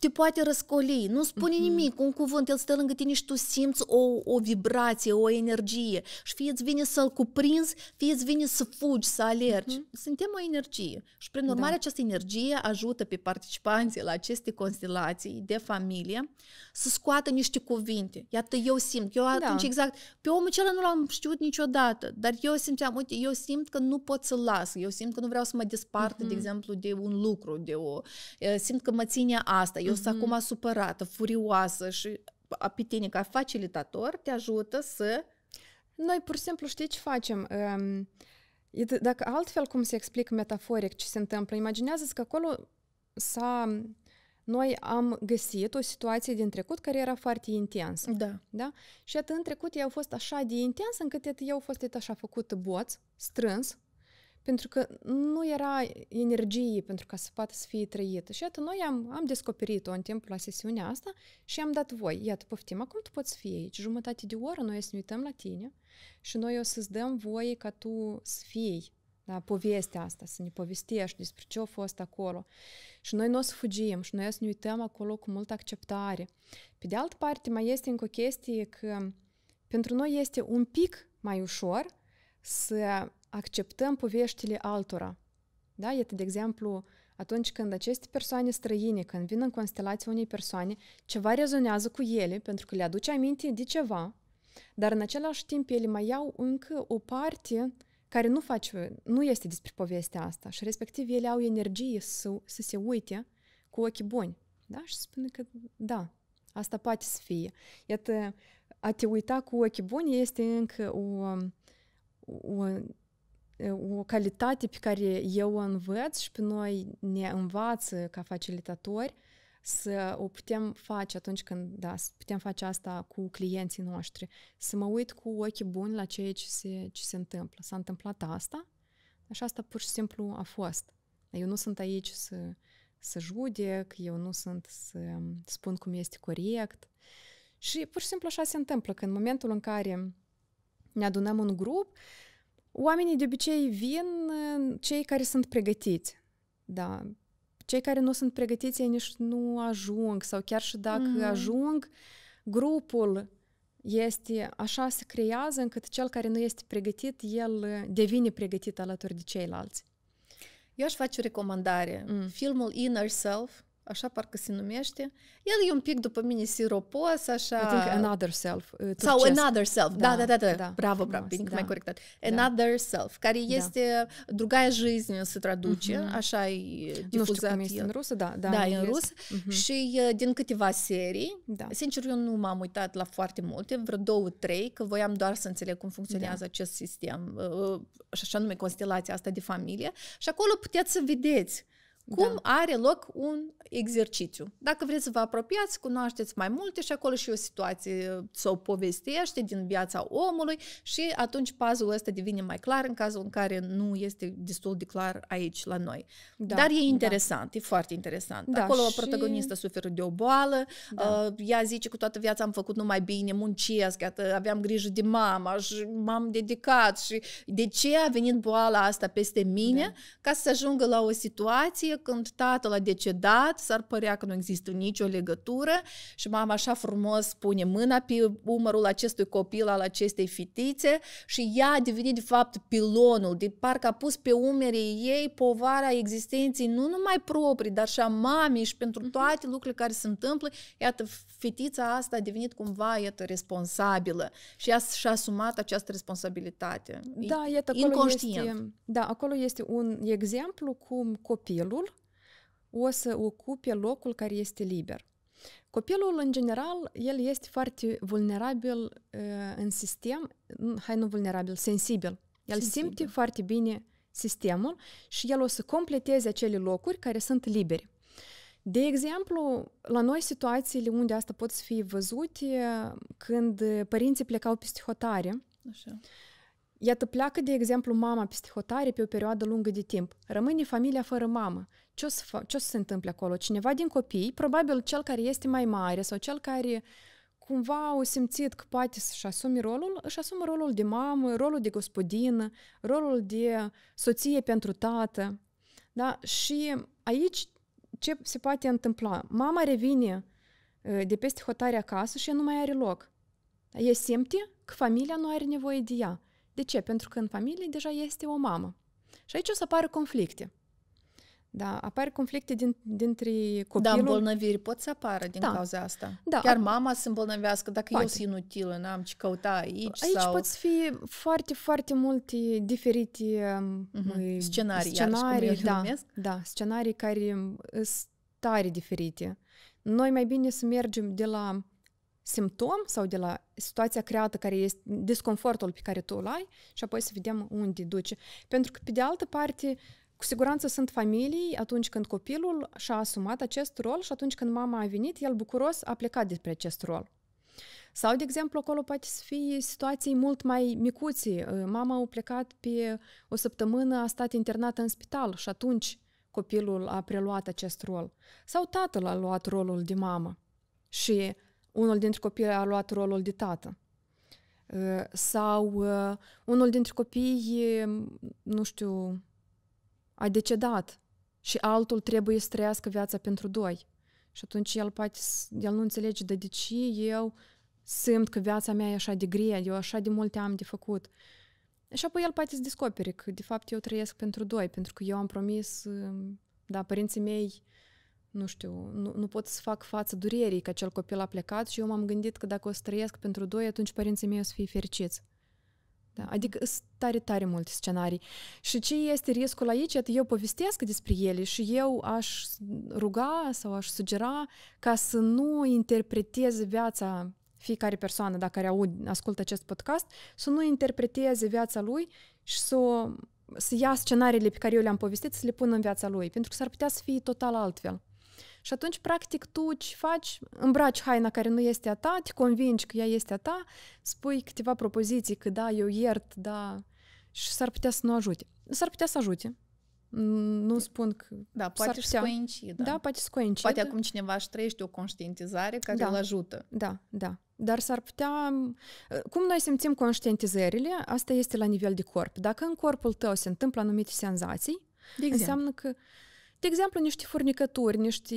te poate răscoli, nu spune uh-huh. nimic, un cuvânt, el stă lângă tine și tu simți o, o vibrație, o energie și fie îți vine să-l cuprinzi, fie îți vine să fugi, să alergi. Uh-huh. Suntem o energie și prin da. urmare da. această energie ajută pe participanții la aceste constelații de familie să scoată niște cuvinte. Iată, eu simt, eu da. atunci exact, pe omul acela nu l-am știut niciodată, dar eu simțeam, uite, eu simt că nu pot să las, eu simt că nu vreau să mă despart, uh-huh. de exemplu, de un lucru, de o, eh, simt că mă ține asta, eu eu sunt acum mhm. supărată, furioasă și pe tine ca facilitator te ajută să... Noi pur și simplu știi ce facem? Ehm, dacă altfel cum se explic metaforic ce se întâmplă, imaginează-ți că acolo s-a noi am găsit o situație din trecut care era foarte intensă. Da. da? Și atât în trecut ei au fost așa de intens încât eu au fost așa făcut boț, strâns, pentru că nu era energie pentru ca să poată să fie trăită. Și iată, noi am, am descoperit-o în timpul la sesiunea asta și am dat voi. Iată, poftim, acum tu poți fi aici. Jumătate de oră noi o să ne uităm la tine și noi o să-ți dăm voie ca tu să fii da, povestea asta, să ne povestești despre ce a fost acolo. Și noi nu o să fugim și noi o să ne uităm acolo cu multă acceptare. Pe de altă parte, mai este încă o chestie că pentru noi este un pic mai ușor să acceptăm poveștile altora. Da? Iată, de exemplu, atunci când aceste persoane străine, când vin în constelația unei persoane, ceva rezonează cu ele pentru că le aduce aminte de ceva, dar în același timp ele mai iau încă o parte care nu face, nu este despre povestea asta și respectiv ele au energie să, să se uite cu ochii buni. Da? Și spune că da, asta poate să fie. Iată, a te uita cu ochii buni este încă o, o o calitate pe care eu o învăț și pe noi ne învață ca facilitatori să o putem face atunci când, da, să putem face asta cu clienții noștri. Să mă uit cu ochii buni la ceea ce se, ce se întâmplă. S-a întâmplat asta, așa asta pur și simplu a fost. Eu nu sunt aici să, să judec, eu nu sunt să spun cum este corect. Și pur și simplu așa se întâmplă, că în momentul în care ne adunăm un grup, uh, Oamenii de obicei vin cei care sunt pregătiți. Da. Cei care nu sunt pregătiți, ei nici nu ajung sau chiar și dacă mm. ajung, grupul este așa se creează încât cel care nu este pregătit, el uh, devine pregătit alături de ceilalți. Eu aș face o recomandare. Mm. Filmul Inner Self așa parcă se numește. El e un pic după mine siropos, așa... I think Another Self. Uh, turcesc. Sau Another Self, da, da, da, da. da. da bravo, bravo, bine da. mai corectat. Da. Another da. Self, care da. este da. drugaia жизнь se traduce, uh-huh. așa e difuzat. Nu știu cum este în rusă, da. Da, da e în rusă. Uh-huh. Și din câteva serii, da. sincer, eu nu m-am uitat la foarte multe, vreo două, trei, că voiam doar să înțeleg cum funcționează da. acest sistem, uh, uh, și așa nume constelația asta de familie. Și acolo puteți să vedeți cum da. are loc un exercițiu? Dacă vreți să vă apropiați, cunoașteți mai multe și acolo și o situație uh, sau povestește din viața omului și atunci puzzle-ul ăsta devine mai clar în cazul în care nu este destul de clar aici la noi. Da, Dar e da. interesant, da. e foarte interesant. Da, acolo și... o protagonistă suferă de o boală, da. uh, ea zice că toată viața am făcut numai bine, muncesc, iată, aveam grijă de mama și m-am dedicat și de ce a venit boala asta peste mine da. ca să ajungă la o situație când tatăl a decedat, s-ar părea că nu există nicio legătură și mama așa frumos pune mâna pe umărul acestui copil al acestei fetițe și ea a devenit de fapt pilonul, de parcă a pus pe umerii ei povara existenței nu numai proprii, dar și a mamei și pentru mhm. toate lucrurile care se întâmplă, iată, fetița asta a devenit cumva, iată, responsabilă și ea și-a asumat această responsabilitate. Da, iată, acolo Inconștient. Este, da, acolo este un exemplu cum copilul o să ocupe locul care este liber. Copilul, în general, el este foarte vulnerabil uh, în sistem, hai nu vulnerabil, sensibil. El sensibil. simte foarte bine sistemul și el o să completeze acele locuri care sunt libere. De exemplu, la noi situațiile unde asta pot fi văzute, când părinții plecau peste hotare, Așa. iată, pleacă, de exemplu, mama peste hotare pe o perioadă lungă de timp, rămâne familia fără mamă ce o să, fă, ce o să se întâmple acolo? Cineva din copii, probabil cel care este mai mare sau cel care cumva au simțit că poate să-și asume rolul, își asumă rolul de mamă, rolul de gospodină, rolul de soție pentru tată. Da? Și aici ce se poate întâmpla? Mama revine ă, de peste hotare acasă și ea nu mai are loc. E simte că familia nu are nevoie de ea. De ce? Pentru că în familie deja este o mamă. Și aici o să apară conflicte. Da, apar conflicte din, dintre copilul. Da, îmbolnăviri pot să apară din da. cauza asta. Da. Chiar mama se îmbolnăvească dacă Poate. eu sunt inutilă, n-am ce căuta aici. Aici sau... pot fi foarte, foarte multe diferite uh-huh. scenarii, scenarii da, da, scenarii care sunt tare diferite. Noi mai bine să mergem de la simptom sau de la situația creată care este disconfortul pe care tu îl ai și apoi să vedem unde duce. Pentru că, pe de altă parte, uh, cu siguranță sunt familii atunci când copilul și-a asumat acest rol și atunci când mama a venit, el bucuros a plecat despre acest rol. Sau, de exemplu, acolo poate să fie situații mult mai micuți. Uh, mama a plecat pe o săptămână, a stat internată în spital și atunci copilul a preluat acest rol. Sau tatăl a luat rolul de mamă și unul dintre copii a luat rolul de tată. Uh, sau uh, unul dintre copii, mm, nu știu, ai decedat și altul trebuie să trăiască viața pentru doi. Și atunci el poate, el nu înțelege de, de ce eu simt că viața mea e așa de grea, eu așa de multe am de făcut. Și apoi el poate să descopere că, de fapt, eu trăiesc pentru doi, pentru că eu am promis, um, da, părinții mei, nu știu, nu, nu pot să fac față durerii că acel copil a plecat și eu m-am gândit că dacă o să trăiesc pentru doi, atunci părinții mei o să fie fericiți. Da? Adică sunt tare, tare multe scenarii. Și ce este riscul aici? Că eu povestesc despre ele și eu aș ruga sau aș sugera ca să nu interpreteze viața fiecare persoană, dacă care aud, ascultă acest podcast, să nu interpreteze viața lui și să, să ia scenariile pe care eu le-am povestit, să le pună în viața lui, pentru că s-ar putea să fie total altfel. Și atunci, practic, tu ce faci? Îmbraci haina care nu este a ta, te convingi că ea este a ta, spui câteva propoziții că da, eu iert, da, și s-ar putea să nu ajute. S-ar putea să ajute, nu spun că... Da, poate să coincide. Da, poate să coincide. Poate acum cineva își trăiește o conștientizare care da. îl ajută. Da, da. Dar s-ar putea... Cum noi simțim conștientizările, asta este la nivel de corp. Dacă în corpul tău se întâmplă anumite senzații, de exemplu. înseamnă că de exemplu, niște furnicături, niște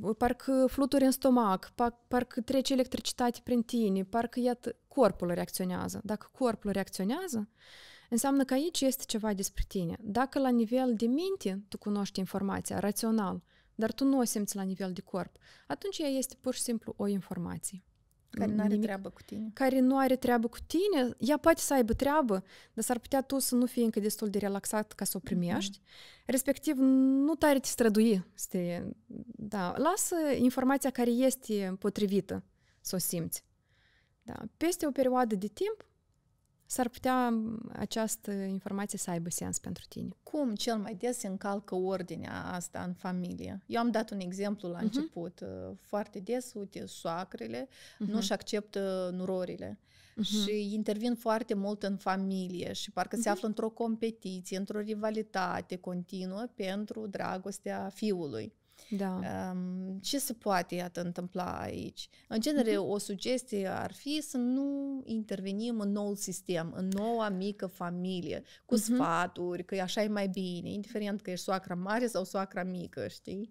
uh, parcă fluturi în stomac, parcă trece electricitate prin tine, parcă, iată, corpul reacționează. Dacă corpul reacționează, înseamnă că aici este ceva despre tine. Dacă la nivel de minte tu cunoști informația, rațional, dar tu nu o simți la nivel de corp, atunci ea este pur și simplu o informație. Care nu are treabă cu tine. Care nu are treabă cu tine, ea poate să aibă treabă, dar s-ar putea tu să nu fii încă destul de relaxat ca să o mhm. primești. Mm-hmm. Respectiv, nu tare te strădui. Să te, da, lasă informația care este potrivită să o simți. Da. Peste o perioadă de timp, s-ar putea această informație să aibă sens pentru tine. Cum cel mai des se încalcă ordinea asta în familie? Eu am dat un exemplu la uh-huh. început. Uh, foarte des, uite, soacrele uh-huh. nu-și acceptă nurorile uh-huh. și intervin foarte mult în familie și parcă uh-huh. se află într-o competiție, într-o rivalitate continuă pentru dragostea fiului. Da. Um, ce se poate, iată, întâmpla aici? În genere, uh-huh. o sugestie ar fi să nu intervenim în noul sistem, în noua mică familie, cu uh-huh. sfaturi, că așa e mai bine, indiferent că ești soacra mare sau soacra mică, știi?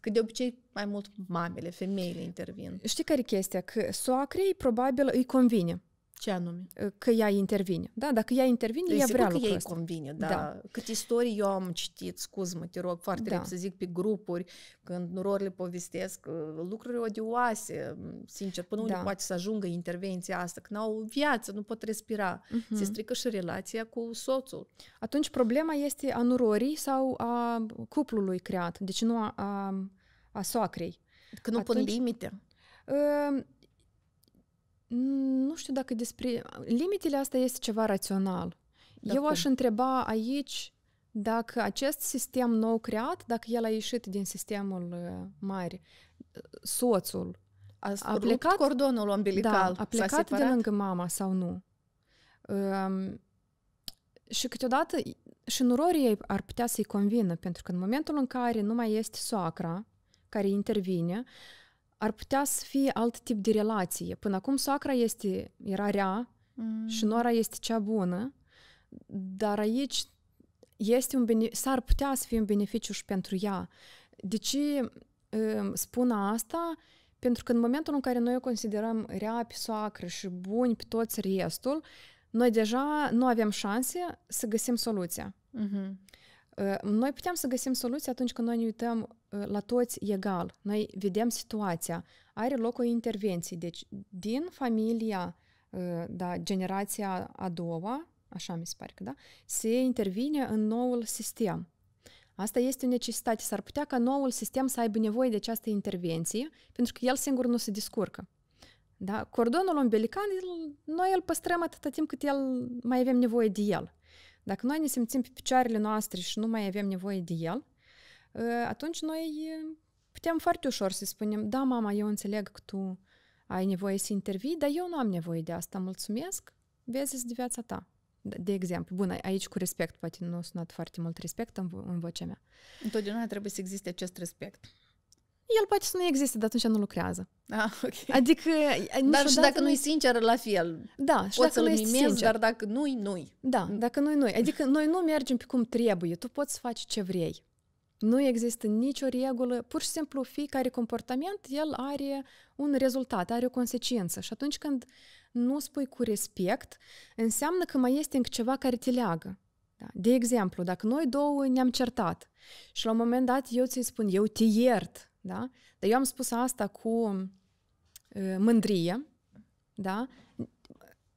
Că de obicei mai mult mamele, femeile intervin. Știi care e chestia? Că soacrei probabil îi convine. Ce anume? Ă, că ea intervine. Da, dacă ea intervine, deci ea vrea lucrul ei convine, da. da. Cât istorii eu am citit, scuz mă te rog, foarte da. repede să zic pe grupuri, când nurorile povestesc, ă, lucruri odioase, sincer, până da. unde poate să ajungă intervenția asta, că n-au viață, nu pot respira, uh-huh. se mhm. strică și relația cu soțul. Atunci problema este a nurorii sau a cuplului creat, deci nu a, a, a soacrei. Că nu Atunci, pun limite. Uh, nu știu dacă despre... Limitele astea este ceva rațional. Dar Eu cum? aș întreba aici dacă acest sistem nou creat, dacă el a ieșit din sistemul uh, mare, uh, soțul, a, a plecat cordonul umbilical, da, a plecat de lângă mama sau nu. Um, și câteodată și nurorii ei ar putea să-i convină, pentru că în momentul în care nu mai este soacra care intervine, uh, ar putea să fie alt tip de relație. Până acum soacra este, era rea mm. și nora este cea bună, dar aici este un bene- s-ar putea să fie un beneficiu și pentru ea. De ce ehm, spun asta? Pentru că în momentul în care noi considerăm rea pe soacră și buni pe toți restul, noi deja nu avem șanse să găsim soluția. Mm-hmm. Э, noi putem să găsim soluții atunci când noi ne uităm uh, la toți egal. Noi vedem situația. Are loc o intervenție. Deci, din familia, uh, da, generația a doua, așa mi se pare că da, se intervine în noul sistem. Asta este o necesitate. S-ar putea ca noul sistem să aibă nevoie de această intervenție, pentru că el singur nu se descurcă. Da? Cordonul umbilical, noi îl păstrăm atâta timp cât el mai avem nevoie de el. Dacă noi ne simțim pe picioarele noastre și nu mai avem nevoie de el, ă, atunci noi putem foarte ușor să spunem, da, mama, eu înțeleg că tu ai nevoie să intervii, dar eu nu am nevoie de asta, mulțumesc, vezi de viața ta. De exemplu, bun, aici cu respect, poate nu a sunat foarte mult respect în, vo- în vocea mea. Întotdeauna trebuie să existe acest respect el poate să nu existe, dar atunci nu lucrează. Ah, okay. Adică... Eh, dar și dacă nu-i sincer, la fel. Da, și poți dacă nu sincer. dar dacă nu-i, nu Da, dacă nu-i, nu Adică noi nu mergem pe cum trebuie, tu poți să faci ce vrei. Nu există nicio regulă, pur și simplu fiecare comportament, el are un rezultat, are o consecință. Și atunci când nu spui cu respect, înseamnă că mai este încă ceva care te leagă. Da. De exemplu, dacă noi două ne-am certat și la un moment dat eu ți-i spun, eu te iert, da? Dar eu am spus asta cu uh, mândrie, da?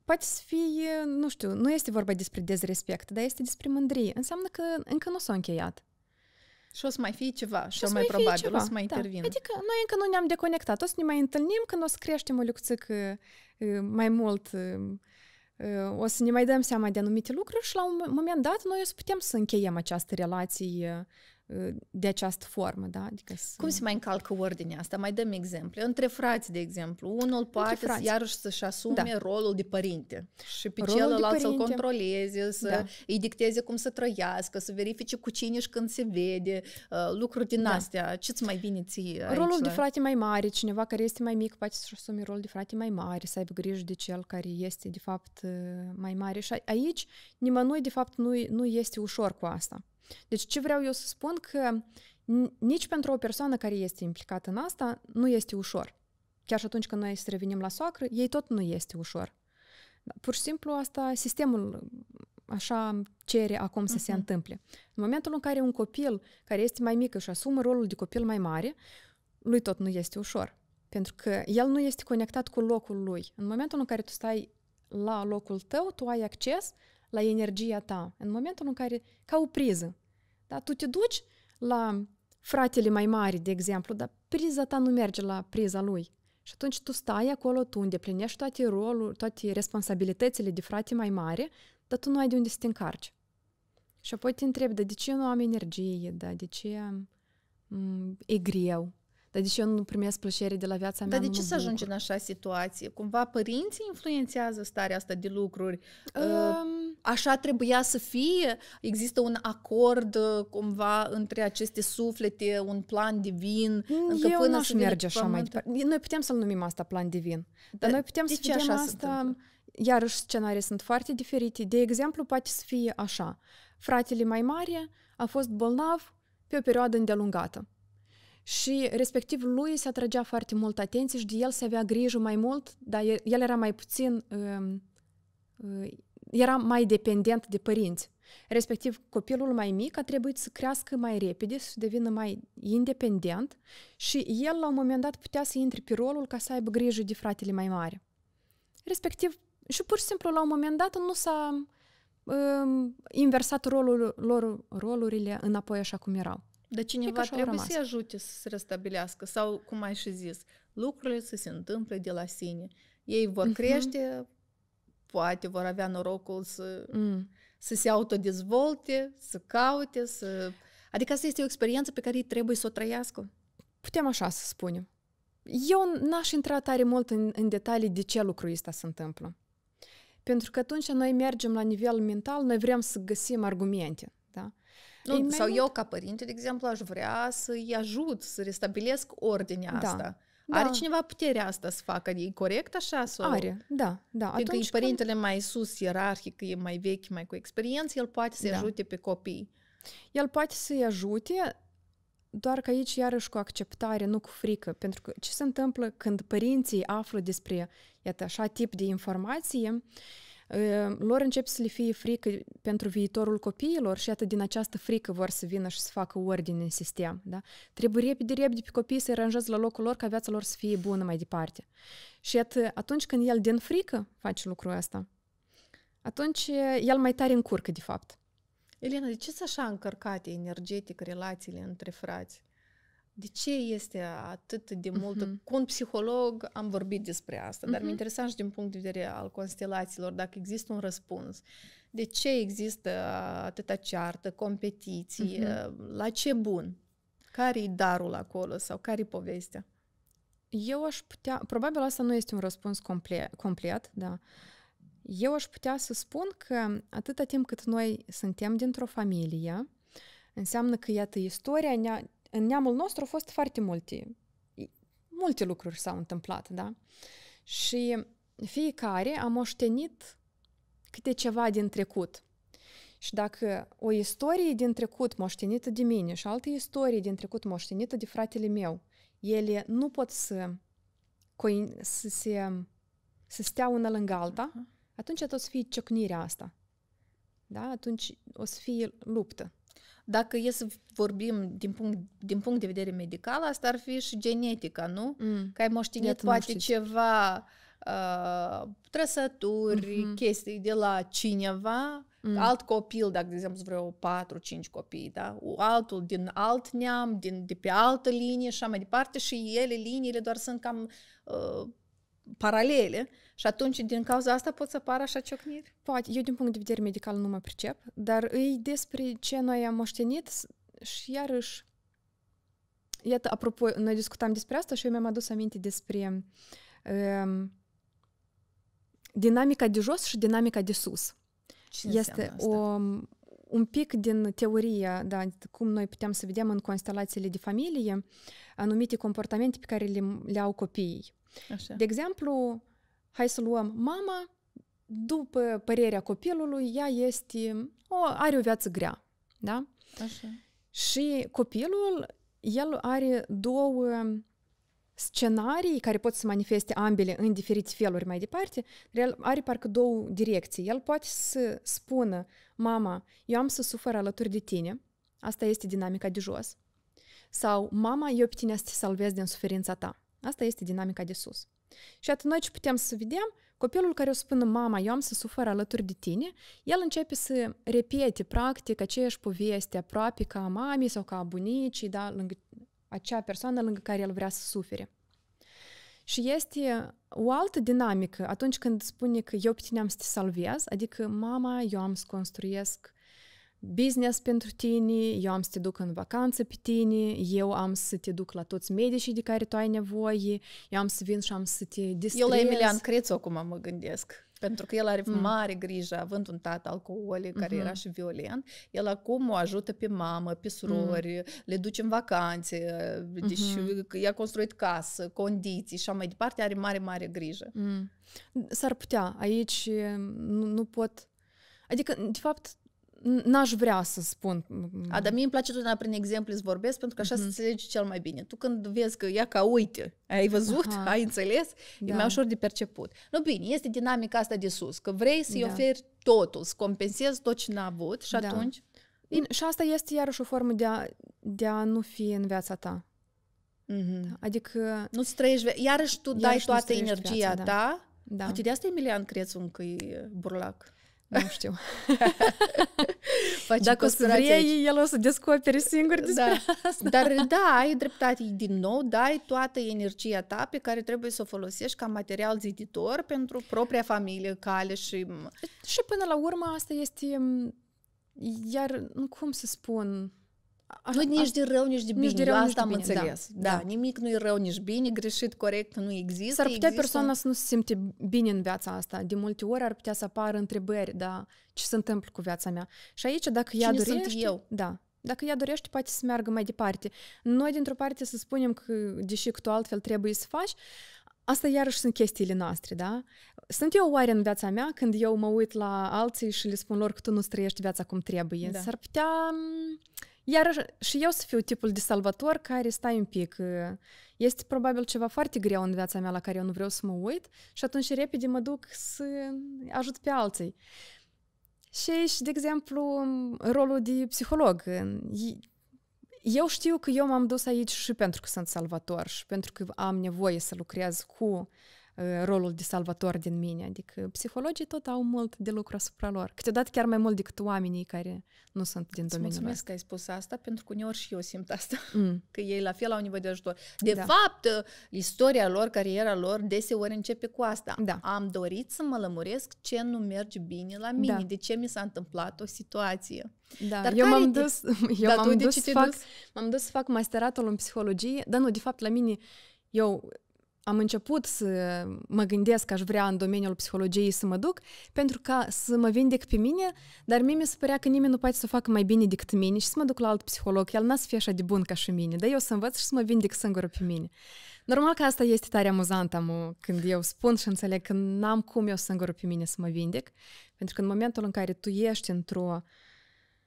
Poate să fie, nu știu, nu este vorba despre dezrespect, dar este despre mândrie. Înseamnă că încă nu s-a încheiat. Și o să mai fie ceva, și o mai, mai probabil, ceva, o să mai da. Adică noi încă nu ne-am deconectat, o să ne mai întâlnim când o să creștem o lucrățică uh, uh, mai mult, uh, o să ne mai dăm seama de anumite lucruri și la un moment dat noi o să putem să încheiem această relație de această formă, da? Adică să... Cum se mai încalcă ordinea asta? Mai dăm exemple. Între frați, de exemplu, unul poate iarăși să-și asume da. rolul de părinte și pe rolul celălalt să-l controleze, să da. îi dicteze cum să trăiască, să verifice cu cine și când se vede, uh, lucruri din da. astea. Ce-ți mai vine ție aici? Rolul de frate mai mare, cineva care este mai mic poate să-și asume rolul de frate mai mare, să aibă grijă de cel care este, de fapt, uh, mai mare. Și aici nimănui, de fapt, nu, nu este ușor cu asta. Deci ce vreau eu să spun că nici pentru o persoană care este implicată în asta nu este ușor. Chiar și atunci când noi să revenim la soacră, ei tot nu este ușor. Da, pur și simplu asta sistemul așa cere acum să uh-huh. se mhm. întâmple. În momentul în care un copil care este mai mic și asumă rolul de copil mai mare, lui tot nu este ușor. Pentru că el nu este conectat cu locul lui. În momentul în care tu stai la locul tău, tu ai acces la energia ta. În momentul în care, ca o priză, da? tu te duci la fratele mai mare, de exemplu, dar priza ta nu merge la priza lui. Și atunci tu stai acolo, tu îndeplinești toate rolul, toate responsabilitățile de frate mai mare, dar tu nu ai de unde să te încarci. Și apoi te întrebi, dar de ce nu am energie, da, de ce mm, e greu, dar de ce eu nu primesc plăcere de la viața mea? Dar de ce să ajungi în așa situație? Cumva părinții influențează starea asta de lucruri? Um, Așa trebuia să fie? Există un acord uh, cumva între aceste suflete, un plan divin? Mm, încă Eu până să merge așa pământ. mai departe. Noi putem să-l numim asta plan divin, dar dar noi putem de să vedem asta... Iarăși scenarii sunt foarte diferite. De exemplu, poate să fie așa. Fratele mai mare a fost bolnav pe o perioadă îndelungată. Și respectiv lui se atragea foarte mult atenție și de el se avea grijă mai mult, dar el era mai puțin Um, uh, era mai dependent de părinți. Respectiv, copilul mai mic a trebuit să crească mai repede, să devină mai independent și el la un moment dat putea să intre pe rolul ca să aibă grijă de fratele mai mare. Respectiv, și pur și simplu la un moment dat nu s-a um, inversat rolul lor, rolurile înapoi așa cum erau. Dar cineva trebuie să-i ajute să se restabilească sau, cum ai și zis, lucrurile să se întâmple de la sine. Ei vor mhm. crește, uh-huh poate vor avea norocul să, mm. să se autodezvolte, să caute, să... Adică asta este o experiență pe care ei trebuie să o trăiască. Putem așa să spunem. Eu n-aș intra tare mult în, în detalii de ce lucrul ăsta se întâmplă. Pentru că atunci noi mergem la nivel mental, noi vrem să găsim argumente. Da? Nu, sau mult... eu, ca părinte, de exemplu, aș vrea să-i ajut să restabilesc ordinea da. asta. Da. Are cineva puterea asta să facă? E corect așa? Sau? Are, da. da. Pentru că e părintele când... mai sus, ierarhic, e mai vechi, mai cu experiență, el poate să-i da. ajute pe copii. El poate să-i ajute, doar că aici iarăși cu acceptare, nu cu frică. Pentru că ce se întâmplă când părinții află despre, iată, așa tip de informație, uh, Э, lor încep să le fie frică pentru viitorul copiilor și atât din această frică vor să vină și să facă ordine în sistem. Da? Trebuie repede, repede pe copii să-i aranjezi la locul lor ca viața lor să fie bună mai departe. Și atât, atunci când el din frică face lucrul ăsta, atunci el mai tare încurcă, de fapt. Elena, de ce sunt așa încărcate energetic relațiile între frați? de ce este atât de mult? Uh-huh. Mhm. Cu un psiholog am vorbit despre asta, dar uh-huh. mi-e mhm. interesant și din punct de vedere al constelațiilor, dacă există un răspuns. De ce există atâta ceartă, competiție? Uh-huh. La ce bun? Care-i darul acolo sau care-i povestea? Eu aș putea... Probabil asta nu este un răspuns comple- complet, da. Eu aș putea să spun că atâta timp cât noi suntem dintr-o familie, înseamnă că, iată, istoria ne-a în neamul nostru au fost foarte multe, multe lucruri s-au întâmplat, da? Și fiecare a moștenit câte ceva din trecut. Și dacă o istorie din trecut moștenită de mine și alte istorie din trecut moștenită de fratele meu, ele nu pot să, să, se, să stea una lângă alta, atunci tot să fie ciocnirea asta. Da? Atunci o să fie luptă dacă e să vorbim din punct, din punct de vedere medical, asta ar fi și genetica, nu? Mm. Că ai moștenit Iată, poate ceva, uh, trăsături, mm-hmm. chestii de la cineva, mm. alt copil, dacă, de exemplu, vreo 4-5 copii, da? Altul din alt neam, din, de pe altă linie și așa mai departe și ele, liniile, doar sunt cam uh, paralele. Și atunci, din cauza asta, pot să pară așa ciocniri? Poate. Eu, din punct de vedere medical, nu mă pricep, dar îi despre ce noi am moștenit și iarăși... Iată, apropo, noi discutam despre asta și eu mi-am adus aminte despre um, dinamica de jos și dinamica de sus. Ce este o, un pic din teoria, da, cum noi putem să vedem în constelațiile de familie anumite comportamente pe care le, le au copiii. Așa. De exemplu, hai să luăm mama, după părerea copilului, ea este, o, are o viață grea, da? Așa. Și copilul, el are două scenarii care pot să manifeste ambele în diferite feluri mai departe, el are parcă două direcții. El poate să spună, mama, eu am să sufăr alături de tine, asta este dinamica de jos, sau, mama, eu pe tine să te salvez din suferința ta, asta este dinamica de sus. Și atunci noi ce putem să vedem, copilul care o spune, mama, eu am să sufăr alături de tine, el începe să repete, practic, aceeași poveste aproape ca a mamei sau ca a bunicii, da, lângă acea persoană lângă care el vrea să sufere. Și este o altă dinamică atunci când spune că eu pe tine am să te salvez, adică mama, eu am să construiesc business pentru tine, eu am să te duc în vacanță pe tine, eu am să te duc la toți medicii de care tu ai nevoie, eu am să vin și am să te distrez. Eu la Emilian Crețu acum mă gândesc. Pentru că el are mm. mare grijă, având un tată alcoolic care mm-hmm. era și violent, el acum o ajută pe mamă, pe mm. surori, mm. le duce în vacanțe, deci mm-hmm. i-a construit casă, condiții și așa mai departe, are mare, mare grijă. Mm. S-ar putea, aici mm, nu, nu pot... Adică, de fapt, n-aș vrea să spun. A, dar mie îmi place totdeauna prin exemple să vorbesc, pentru că așa mm-hmm. se înțelege cel mai bine. Tu când vezi că ia ca uite, ai văzut, Aha. ai înțeles, da. e mai ușor de perceput. Nu bine, este dinamica asta de sus, că vrei să-i da. oferi totul, să compensezi tot ce n-a avut și da. atunci... bine Și asta este iarăși o formă de a, de a nu fi în viața ta. Mm-hmm. Adică... Nu-ți trăiești... Iarăși tu iarăși dai toată energia viața, da. ta da. Da. Uite, de asta Emilian Crețu încă e burlac. Nu știu. Dacă o să vrei, el o să descoperi singur despre da. asta. Dar da, ai dreptate. Din nou, dai da, toată energia ta pe care trebuie să o folosești ca material ziditor pentru propria familie, cale și... Și până la urmă asta este, mm, iar, cum să spun, nu nici de rău, nici de bine. Nici de rău, asta nici am bine, înțeles. Da. Da. da, nimic nu e rău, nici bine, greșit, corect, nu există. S-ar putea există... persoana să nu se simte bine în viața asta. De multe ori ar putea să apară întrebări, da, ce se întâmplă cu viața mea. Și aici, dacă ea dorește... eu? Da, dacă ea dorește, poate să meargă mai departe. Noi, dintr-o parte, să spunem că, deși cu altfel trebuie să faci, asta iarăși sunt chestiile noastre, da? Sunt eu oare în viața mea când eu mă uit la alții și le spun lor că tu nu străiești viața cum trebuie? Da. S-ar putea mm, iar și eu să fiu tipul de salvator care stai un pic. Ă, este probabil ceva foarte greu în viața mea la care eu nu vreau să mă uit și atunci repede mă duc să ajut pe alții. Și, aici, de exemplu, rolul de psiholog. Ă, eu știu că eu m-am dus aici și pentru că sunt salvator și pentru că am nevoie să lucrez cu uh, Э, rolul de salvator din mine. Adică psihologii tot au mult de lucru asupra lor. Câteodată chiar mai mult decât oamenii care nu sunt din Îți domeniul mulțumesc că ai spus asta, pentru că uneori și eu simt asta. Mm. Că ei la fel au nevoie de ajutor. De da. fapt, ă, istoria lor, cariera lor, deseori începe cu asta. Da. Am dorit să mă lămuresc ce nu merge bine la mine. Da. De ce mi s-a întâmplat o situație. Da, dar eu m-am dus, eu da, m-am dus, dus? fac, dus? m-am dus să fac masteratul în psihologie, dar nu, de fapt la mine eu am început să mă gândesc că aș vrea în domeniul psihologiei să mă duc pentru ca să mă vindec pe mine, dar mie mi se părea că nimeni nu poate să o facă mai bine decât mine și să mă duc la alt psiholog, el n-a să fie așa de bun ca și mine, dar eu să învăț și să mă vindec singură pe mine. Normal că asta este tare amuzant am, când eu spun și înțeleg că n-am cum eu singură pe mine să mă vindec, pentru că în momentul în care tu ești într-o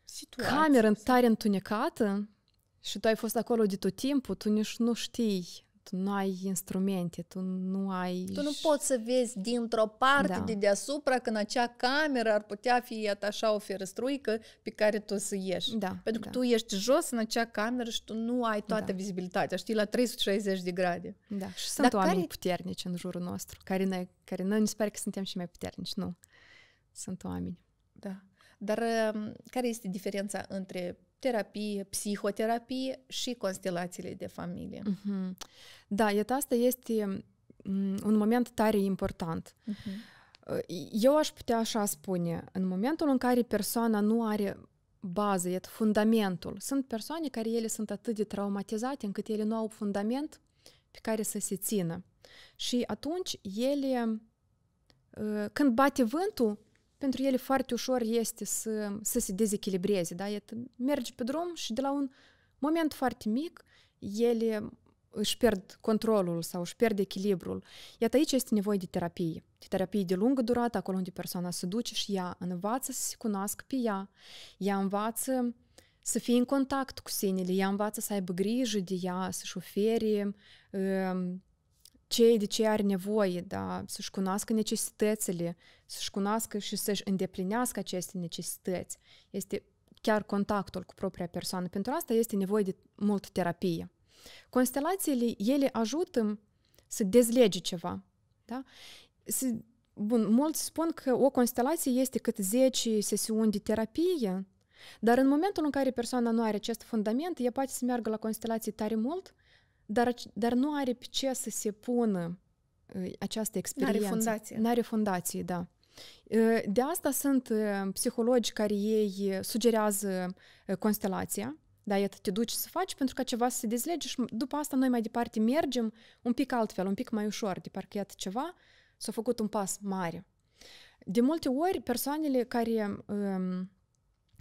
Situație. cameră tare întunecată și tu ai fost acolo de tot timpul, tu nici nu știi tu nu ai instrumente, tu nu ai... Tu nu poți să vezi dintr-o parte da. de deasupra când acea cameră ar putea fi atașa o ferăstruică pe care tu să ieși. Da, Pentru că da. tu ești jos în acea cameră și tu nu ai toată da. vizibilitatea, știi, la 360 de grade. Da, și sunt Dar oameni care... puternici în jurul nostru, care noi, care noi ne sper că suntem și mai puternici, nu. Sunt oameni. Da. Dar care este diferența între terapie, psihoterapie și constelațiile de familie. Uh-huh. Da, iată, asta este un moment tare important. Uh-huh. Eu aș putea așa spune, în momentul în care persoana nu are bază, iată, fundamentul, sunt persoane care ele sunt atât de traumatizate încât ele nu au fundament pe care să se țină. Și atunci ele, ă, când bate vântul, pentru ele foarte ușor este să, să se dezechilibreze, da? Iată, mergi pe drum și de la un moment foarte mic, ele își pierd controlul sau își pierd echilibrul. Iată, aici este nevoie de terapie. De terapie de lungă durată, acolo unde persoana se duce și ea învață să se cunoască pe ea. Ea învață să fie în contact cu sinele, ea învață să aibă grijă de ea, să-și ofere ă, ce de ce are nevoie, da, să-și cunoască necesitățile, să-și cunoască și să-și îndeplinească aceste necesități. Este chiar contactul cu propria persoană. Pentru asta este nevoie de mult terapie. Constelațiile, ele ajută să dezlege ceva. Da? Să, bun, mulți spun că o constelație este cât 10 sesiuni de terapie, dar în momentul în care persoana nu are acest fundament, ea poate să meargă la constelații tare mult dar, dar nu are pe ce să se pună ă, această experiență. N-are fundație. N-are fundație, da. Ă, de asta sunt ă, psihologi care ei sugerează constelația, da, iată, te duci să faci pentru ca ceva să se dezlege și după asta noi mai departe mergem un pic altfel, un pic mai ușor, de parcă iată ceva s-a făcut un pas mare. De multe ori, persoanele care um,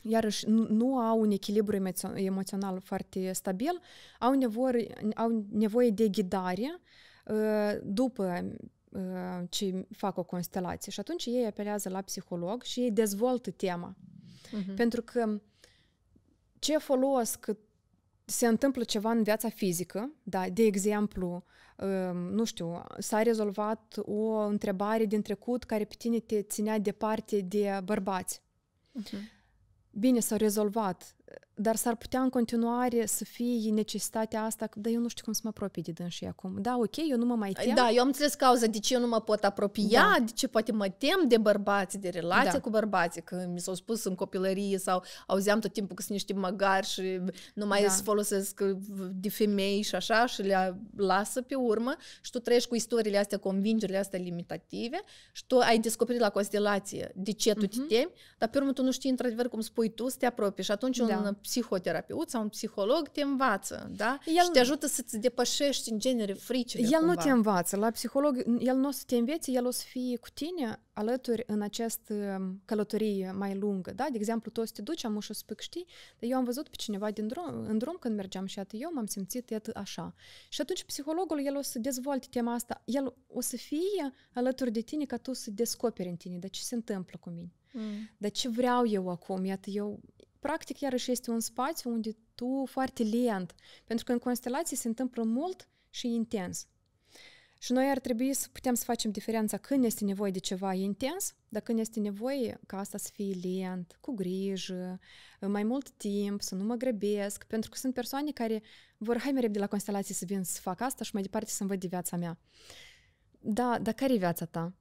iarăși nu au un echilibru emoțional foarte stabil, au nevoie, au nevoie de ghidare ă, după ă, ce fac o constelație. Și atunci ei apelează la psiholog și ei dezvoltă tema. Uh-huh. Pentru că ce folos că se întâmplă ceva în viața fizică, da, de exemplu, ă, nu știu, s-a rezolvat o întrebare din trecut care pe tine te ținea departe de bărbați. Uh-huh Bine, s-a rezolvat dar s-ar putea în continuare să fie necesitatea asta, că dar eu nu știu cum să mă apropii de dânsii acum. Da, ok, eu nu mă mai tem. Da, eu am înțeles cauza de ce eu nu mă pot apropia, da. de ce poate mă tem de bărbați, de relație da. cu bărbații, că mi s-au spus în copilărie sau auzeam tot timpul că sunt niște măgari și nu mai da. se folosesc uh, de femei și așa și le lasă pe urmă și tu trăiești cu istoriile astea, convingerile astea limitative și tu ai descoperit la constelație de ce tu mm-hmm. te mhm. temi, dar pe urmă tu nu știi într-adevăr cum spui tu să te apropii și atunci da. un un psihoterapeut sau un psiholog te învață, da? El... Și te ajută să-ți depășești în genere fricile. El cumva. nu te învață. La psiholog, el nu o să te învețe, el o să fie cu tine alături în această călătorie mai lungă, da? De exemplu, tu o să te duci, am ușă să știi, dar eu am văzut pe cineva din drum, în drum când mergeam și atât eu m-am simțit atât așa. Și atunci psihologul, el o să dezvolte tema asta, el o să fie alături de tine ca tu să descoperi în tine, dar ce se întâmplă cu mine? Mm. Dar ce vreau eu acum? Iată, eu practic iarăși este un spațiu unde tu foarte lent, pentru că în constelații se întâmplă mult și intens. Și noi ar trebui să putem să facem diferența când este nevoie de ceva intens, dar când este nevoie ca asta să fie lent, cu grijă, mai mult timp, să nu mă grăbesc, pentru că sunt persoane care vor, hai mereu de la constelații să vin să fac asta și mai departe să văd de viața mea. Da, dar care e viața ta?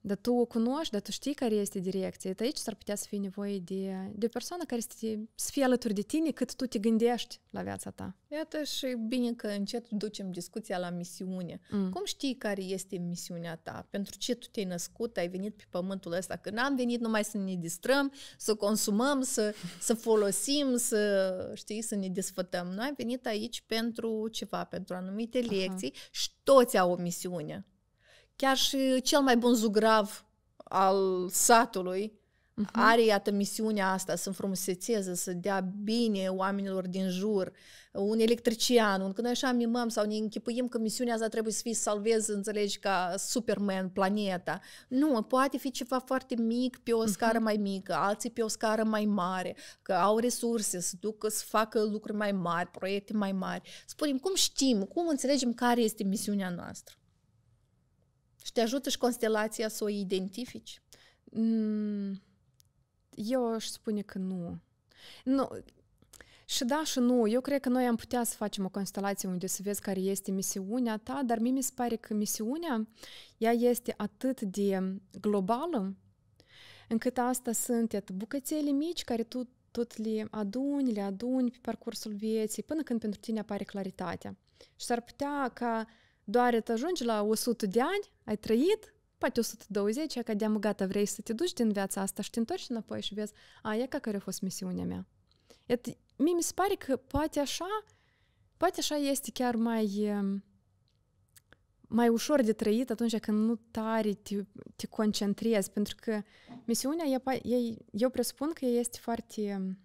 Dar tu cunoști, dar tu știi care este direcția. Et aici s-ar putea să fie nevoie de, de o persoană care să, te, să fie alături de tine cât tu te gândești la viața ta. Iată și bine că încet ducem discuția la misiune. Mm. Cum știi care este misiunea ta? Pentru ce tu te-ai născut? Ai venit pe pământul ăsta? Că n-am venit numai să ne distrăm, să consumăm, să, să folosim, să, știi, să ne desfătăm. Noi am venit aici pentru ceva, pentru anumite lecții Aha. și toți au o misiune. Chiar și cel mai bun zugrav al satului uh-huh. are, iată, misiunea asta să înfrumusețeze, să dea bine oamenilor din jur, un electrician, un, când noi așa mimăm sau ne închipuim că misiunea asta trebuie să fie să salvezi, înțelegi, ca Superman, planeta. Nu, poate fi ceva foarte mic pe o mhm. scară mai mică, alții pe o scară mai mare, că au resurse să ducă, să facă lucruri mai mari, proiecte mai mari. Spunem, cum știm, cum înțelegem care este misiunea noastră? Și te ajută și constelația să o identifici? Mm, eu aș spune că nu. Nu, și da și nu. Eu cred că noi am putea să facem o constelație unde să vezi care este misiunea ta, dar mie mi se pare că misiunea, ea este atât de globală, încât asta sunt iată, bucățele mici care tu tot le aduni, le aduni pe parcursul vieții, până când pentru tine apare claritatea. Și s-ar putea ca doar te ajungi la 100 de ani, ai trăit, poate 120, e ca de gata, vrei să te duci din viața asta și te întorci înapoi și vezi, a, e ca care a fost misiunea mea. Et, mie mi se pare că poate așa, poate așa este chiar mai, ehm, mai ușor de trăit atunci când nu tare te, te concentrezi, pentru că misiunea, e, e, eu presupun că este foarte,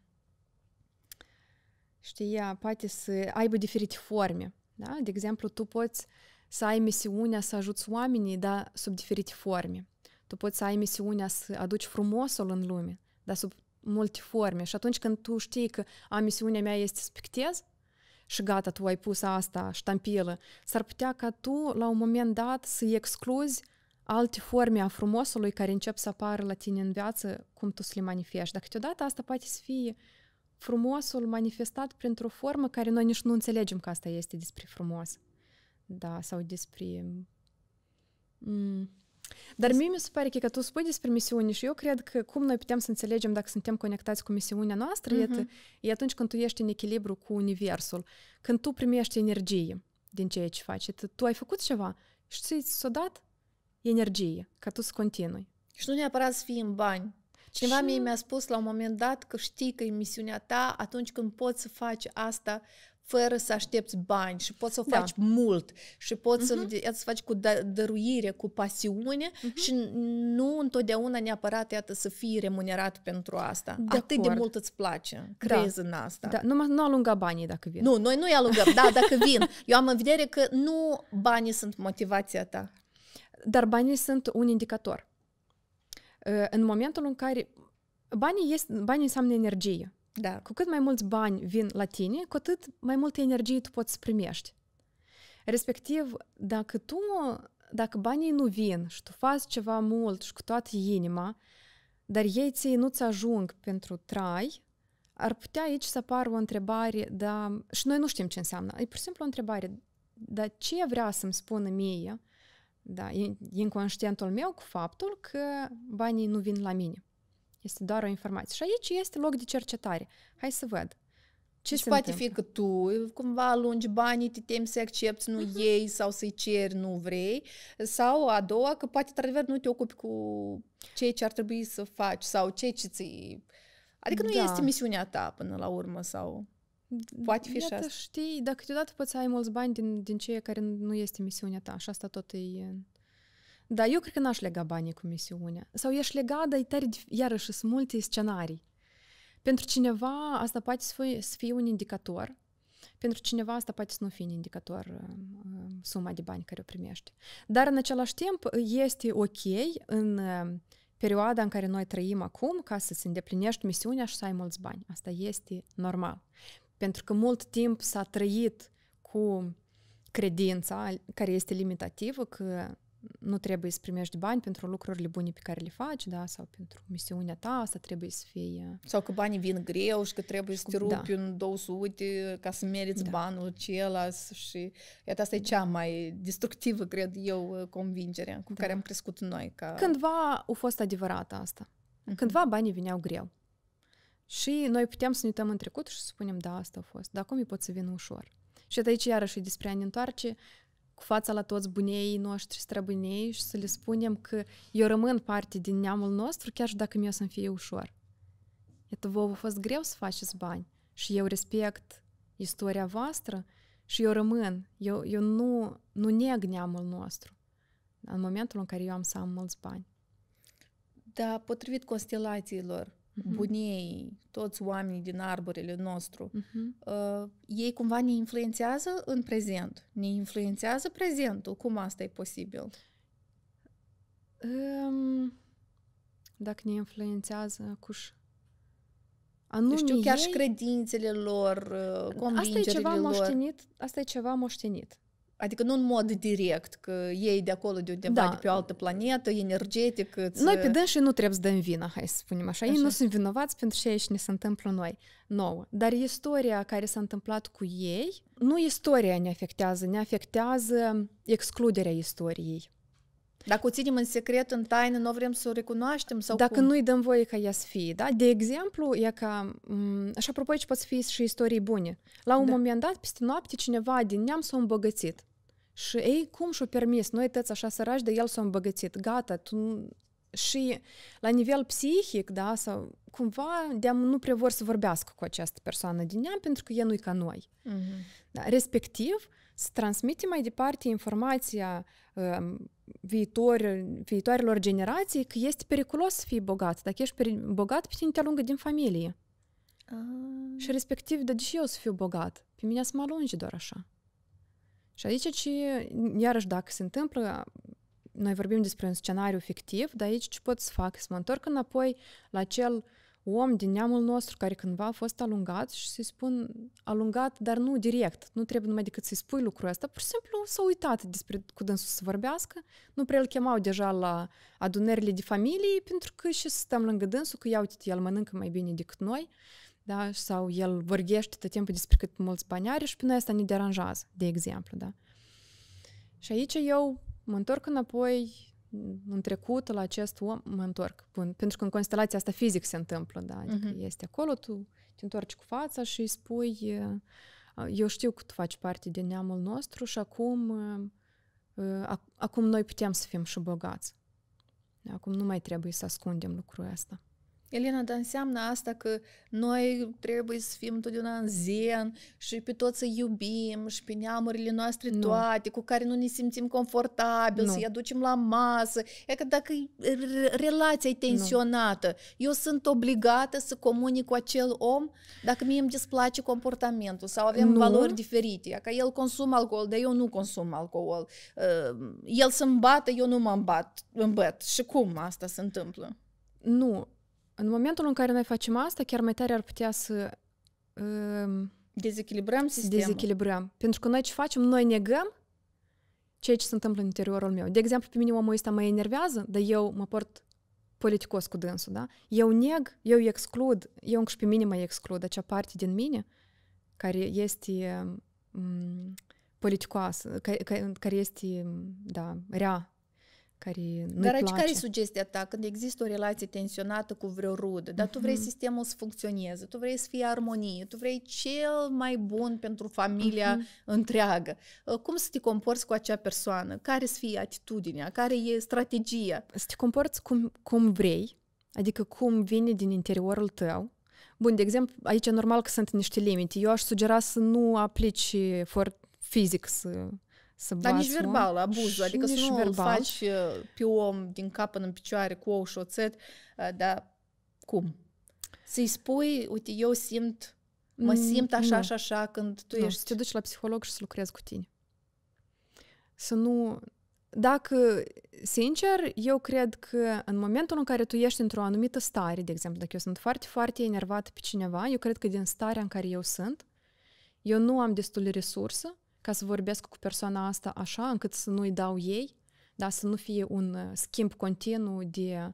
știi, ea poate să aibă diferite forme. Da? De exemplu, tu poți să ai misiunea să ajuți oamenii, dar sub diferite forme. Tu poți să ai misiunea să aduci frumosul în lume, dar sub multe forme. Și atunci când tu știi că a, misiunea mea este să pictez și gata, tu ai pus asta, ștampilă, s-ar putea ca tu, la un moment dat, să-i excluzi alte forme a frumosului care încep să apară la tine în viață, cum tu să le manifesti. Dar câteodată asta poate să fie uh, frumosul manifestat printr-o formă care noi nici nu înțelegem că asta este despre frumos. Da, sau despre... Mm. Dar mie mi se pare că, tu spui despre misiune și eu cred că cum noi putem să înțelegem dacă suntem conectați cu misiunea noastră uh-huh. Mm-hmm. e, mhm. e atunci când tu ești în echilibru cu universul, când tu primești energie din ceea ce faci. Tu ai făcut ceva și ți-s dat energie ca tu să continui. Și nu neapărat să fii în bani, Cineva și... mie mi-a spus la un moment dat că știi că e misiunea ta atunci când poți să faci asta fără să aștepți bani și poți să o da. faci da. mult și poți uh-huh. să, mhm. să faci cu dăruire, cu pasiune uh-huh. și nu întotdeauna neapărat iată să fii remunerat pentru asta. De Atât acord. de mult îți place, da. crezi da. în asta. Da. Nu, nu alunga banii dacă vin. Nu, noi nu-i alungăm, da, dacă vin. Eu am în vedere că nu banii sunt motivația ta. Dar banii sunt un indicator. Э, în momentul în care banii, este, banii înseamnă energie. Da. Cu cât mai mulți bani vin la tine, cu atât mai multă energie tu poți să primești. Respectiv, dacă tu, dacă banii nu vin și tu faci ceva mult și cu toată inima, dar ei ție nu-ți ajung pentru trai, ar putea aici să apară o întrebare, da, și noi nu știm ce înseamnă, e pur și simplu o întrebare, dar ce vrea să-mi spună mie da, inconștientul meu cu faptul că banii nu vin la mine. Este doar o informație. Și aici este loc de cercetare. Hai să văd. Ce deci poate întâmplă? fi că tu cumva alungi banii, te temi să accepti, nu uh-huh. sau să-i ceri, nu vrei. Sau a doua, că poate într-adevăr nu te ocupi cu ceea ce ar trebui să faci sau ceea ce ți Adică nu da. este misiunea ta până la urmă sau... Poate fi Iată, și asta. știi, dar câteodată poți să ai mulți bani din, din ceea care nu este misiunea ta și asta tot e... Da, eu cred că n-aș lega banii cu misiunea. Sau ești legat, dar e tare, iarăși, sunt multe scenarii. Pentru cineva asta poate să fie, să fie un indicator, pentru cineva asta poate să nu fie un indicator um, um, suma de bani care o primești. Dar în același timp este ok în um, perioada în care noi trăim acum ca să-ți îndeplinești misiunea și să ai mulți bani. Asta este normal. Pentru că mult timp s-a trăit cu credința care este limitativă, că nu trebuie să primești bani pentru lucrurile bune pe care le faci, da, sau pentru misiunea ta, asta trebuie să fie... Uh, sau că banii vin greu și că trebuie să te rupi da. un 200 ca să meriți da. banul acela și iată asta e cea mai destructivă, cred eu, uh, convingere cu da. care am crescut noi. Ca... Cândva a fost adevărată asta. Mhm. Cândva banii vineau greu. Și noi putem să ne uităm în trecut și să spunem, da, asta a fost, dar cum îi pot să vină ușor. Și de aici iarăși e despre a ne întoarce cu fața la toți bunei noștri, străbunei și să le spunem că eu rămân parte din neamul nostru chiar și dacă mi-o să-mi fie ușor. Iată, vouă a fost greu să faceți bani și eu respect istoria voastră și eu rămân, eu, eu nu, nu neg neamul nostru în momentul în care eu am să am mulți bani. Da, potrivit constelațiilor, uh-huh. bunei, toți oamenii din arborele nostru, uh-huh. uh, ei cumva ne influențează în prezent. Ne influențează prezentul. Cum asta e posibil? Um, dacă ne influențează cu Nu Știu chiar ei... și credințele lor, convingerile asta e ceva lor. Moștenit, asta e ceva moștenit. Adică nu în mod direct, că ei de acolo de undeva, da. de pe o altă planetă, energetic. Îți... Noi uh, pe și nu trebuie să dăm vină, hai să spunem așa. așa. Ei nu sunt vinovați pentru ceea ce ne se întâmplă noi, nouă. Dar istoria care s-a întâmplat cu ei, nu istoria ne afectează, ne afectează excluderea istoriei. Dacă o ținem în secret, în taină, nu vrem să o recunoaștem? Sau Dacă cum? nu-i dăm voie ca ea să fie, da? De exemplu, e ca... M- mm, și apropo aici pot fi și istorii bune. La un da. moment dat, peste noapte, cineva din neam s-a îmbogățit. Și ei, cum și-o permis? Noi tăți așa sărași de el s-au îmbăgățit. Gata, tu... Și la nivel psihic, da, sau cumva de nu prea vor să vorbească cu această persoană din ea pentru că e nu-i ca noi. Uh-huh. Da, respectiv, să transmite mai departe informația uh, viitor, viitoarelor generații că este periculos să fii bogat. Dacă ești bogat, pe tine te alungă din familie. Ah. Și respectiv, de ce eu să fiu bogat? Pe mine să mă alunge doar așa. Și aici, ce, iarăși, dacă se întâmplă, noi vorbim despre un scenariu fictiv, dar aici ce pot să fac? Să mă întorc înapoi la cel om din neamul nostru care cândva a fost alungat și să-i spun alungat, dar nu direct. Nu trebuie numai decât să-i spui lucrul ăsta. Pur și simplu s-a uitat despre cu dânsul să vorbească. Nu prea îl chemau deja la adunările de familie pentru că și stăm lângă dânsul, că iau uite, el mănâncă mai bine decât noi. Uh, da? sau el vorbește tot timpul despre cât mulți bani are și pe noi asta ne deranjează, de exemplu. Da? Și aici eu mă întorc înapoi în trecut la acest om, mă întorc. Pentru că în constelația asta fizic se întâmplă, da? Adică uh-huh. este acolo, tu te întorci cu fața și îi spui eu știu că tu faci parte din neamul nostru și acum ă, acum noi putem să fim și bogați. Acum nu mai trebuie să ascundem lucrul ăsta. Elena, dar înseamnă asta că noi trebuie să fim întotdeauna în zen și pe toți să iubim și pe neamurile noastre nu. toate, cu care nu ne simțim confortabil, nu. să-i aducem la masă. E că dacă relația e tensionată, nu. eu sunt obligată să comunic cu acel om dacă mie îmi displace comportamentul sau avem nu. valori diferite. Că el consumă alcool, dar eu nu consum alcool. Ă, el se îmbată, eu nu mă îmbat, îmbăt. Și cum asta se întâmplă? Nu, în momentul în care noi facem asta, chiar mai tare ar putea să... Uh, dezechilibrăm sistemul. Dezechilibrăm. Pentru că noi ce facem? Noi negăm ceea ce se întâmplă în interiorul meu. De exemplu, pe mine omul ăsta mă enervează, dar eu mă port politicos cu dânsul, da? Eu neg, eu exclud, eu încă și pe mine mă exclud acea parte din mine care este um, politicoasă, care, care este, da, rea care nu Dar aici care e sugestia ta? Când există o relație tensionată cu vreo rudă, dar tu vrei mhm. sistemul să funcționeze, tu vrei să fie armonie, tu vrei cel mai bun pentru familia uh-huh. întreagă. Uh, cum să te comporți cu acea persoană? Care să fie atitudinea? Care e strategia? Să te comporți cum, cum vrei, adică cum vine din interiorul tău. Bun, de exemplu, aici e normal că sunt niște limite. Eu aș sugera să nu aplici for fizic să să Dar nici verbal, abuzul, adică să nu verbal. faci uh, pe om din cap până în picioare cu ou și oțet, uh, dar cum? Să-i spui, uite, eu simt, mă mm, simt așa și așa când tu nu, ești... Să te duci la psiholog și să lucrezi cu tine. Să nu... Dacă, sincer, eu cred că în momentul în care tu ești într-o anumită stare, de exemplu, dacă eu sunt foarte, foarte enervată pe cineva, eu cred că din starea în care eu sunt, eu nu am destul de resurse ca să vorbesc cu persoana asta așa încât să nu-i dau ei, da, să nu fie un uh, schimb continuu de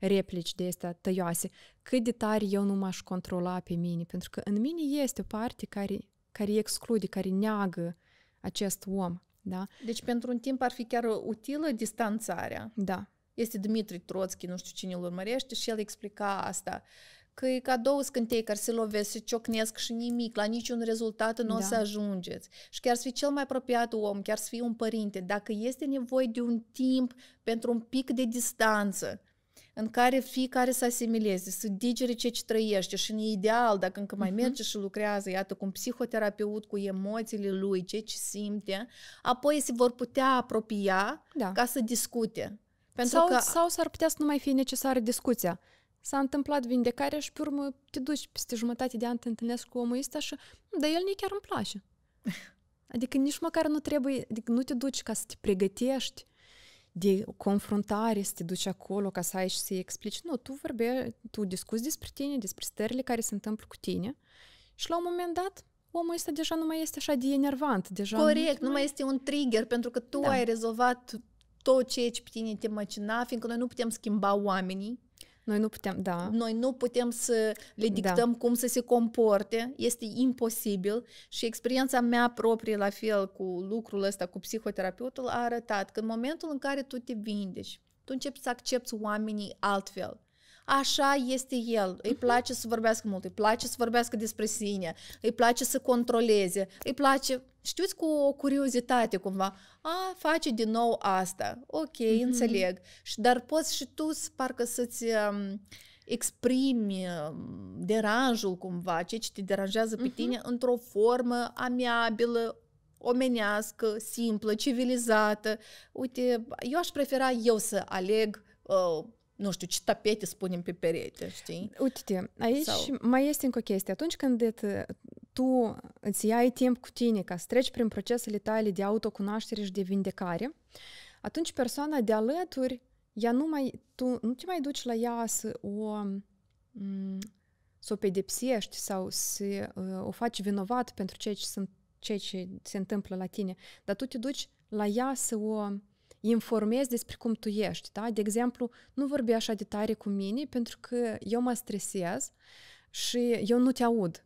replici de astea tăioase. Cât de tare eu nu m-aș controla pe mine, pentru că în mine este o parte care, care exclude, care neagă acest om. Da? Deci pentru un timp ar fi chiar utilă distanțarea. Da. Este Dmitri Troțchi, nu știu cine îl urmărește, și el explica asta, că e ca două scântei care se lovesc se ciocnesc și nimic, la niciun rezultat nu da. o să da. ajungeți. Și chiar să fii cel mai apropiat om, chiar să fii un părinte, dacă este nevoie de un timp pentru un pic de distanță, în care fiecare să asimileze, să digere ce ce trăiește și în ideal, dacă încă mai mhm. merge și lucrează, iată, cu un psihoterapeut, cu emoțiile lui, ce ce simte, apoi se vor putea apropia da. ca să discute. Pentru sau, că... sau s-ar putea să nu mai fie necesară discuția s-a întâmplat vindecarea și pe urmă te duci peste jumătate de an, te întâlnesc cu omul ăsta și dar el nici chiar îmi place. Adică nici măcar nu trebuie, adică nu te duci ca să te pregătești de confruntare, să te duci acolo ca să ai și să-i explici. Nu, tu vorbești, tu discuți despre tine, despre stările care se întâmplă cu tine și la un moment dat omul ăsta deja nu mai este așa de enervant. Deja Corect, nu, nu mai este un trigger pentru că tu da. ai rezolvat tot ceea ce pe tine te măcina, fiindcă noi nu putem schimba oamenii, noi nu putem, da. Noi nu putem să le da. dictăm da. cum să se comporte, este imposibil și experiența mea proprie la fel cu lucrul ăsta, cu psihoterapeutul, a arătat că în momentul în care tu te vindeci, tu începi să accepti oamenii altfel. Așa este el. Îi mhm. place să vorbească mult, îi place să vorbească despre sine, îi place să controleze, îi place, știți, cu o curiozitate cumva. A, face din nou asta. Ok, mm-hmm. înțeleg. Și dar poți și tu să parcă să-ți um, exprimi um, deranjul cumva, ceea ce te deranjează pe mhm. tine într-o formă amiabilă, omenească, simplă, civilizată. Uite, eu aș prefera eu să aleg uh, nu știu, ce tapete spunem pe perete, știi? Uite, aici Sau... mai este încă o chestie. Atunci când et, tu îți iai timp cu tine ca să treci prin procesele tale de autocunoaștere și de vindecare, atunci persoana de alături, ea nu mai, tu nu te mai duci la ea să o, să o pedepsești sau să uh, o faci vinovat pentru ceea ce, sunt, ceea ce se întâmplă la tine, dar tu te duci la ea să o informezi despre cum tu ești, da? De exemplu, nu vorbi așa de tare cu mine pentru că eu mă stresez și eu nu te aud,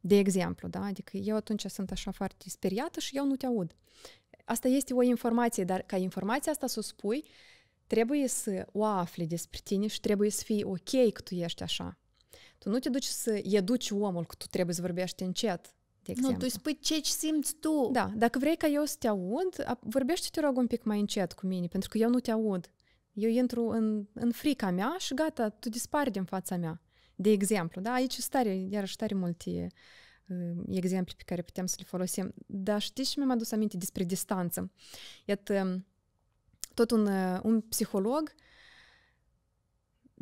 de exemplu, da? Adică eu atunci sunt așa foarte speriată și eu nu te aud. Asta este o informație, dar ca informația asta să o spui, trebuie să o afli despre tine și trebuie să fii ok că tu ești așa. Tu nu te duci să educi omul că tu trebuie să vorbești încet, de exemplu. Nu, tu spui ce simți tu. Da, dacă vrei ca eu să te aud, vorbește, te rog, un pic mai încet cu mine, pentru că eu nu te aud. Eu intru în, în frica mea și gata, tu dispari din fața mea. De exemplu, da, aici stare, iarăși tare multe uh, exemple pe care putem să le folosim. Dar știi și mi-am adus aminte despre distanță. Iată, um, tot un, uh, un psiholog uh,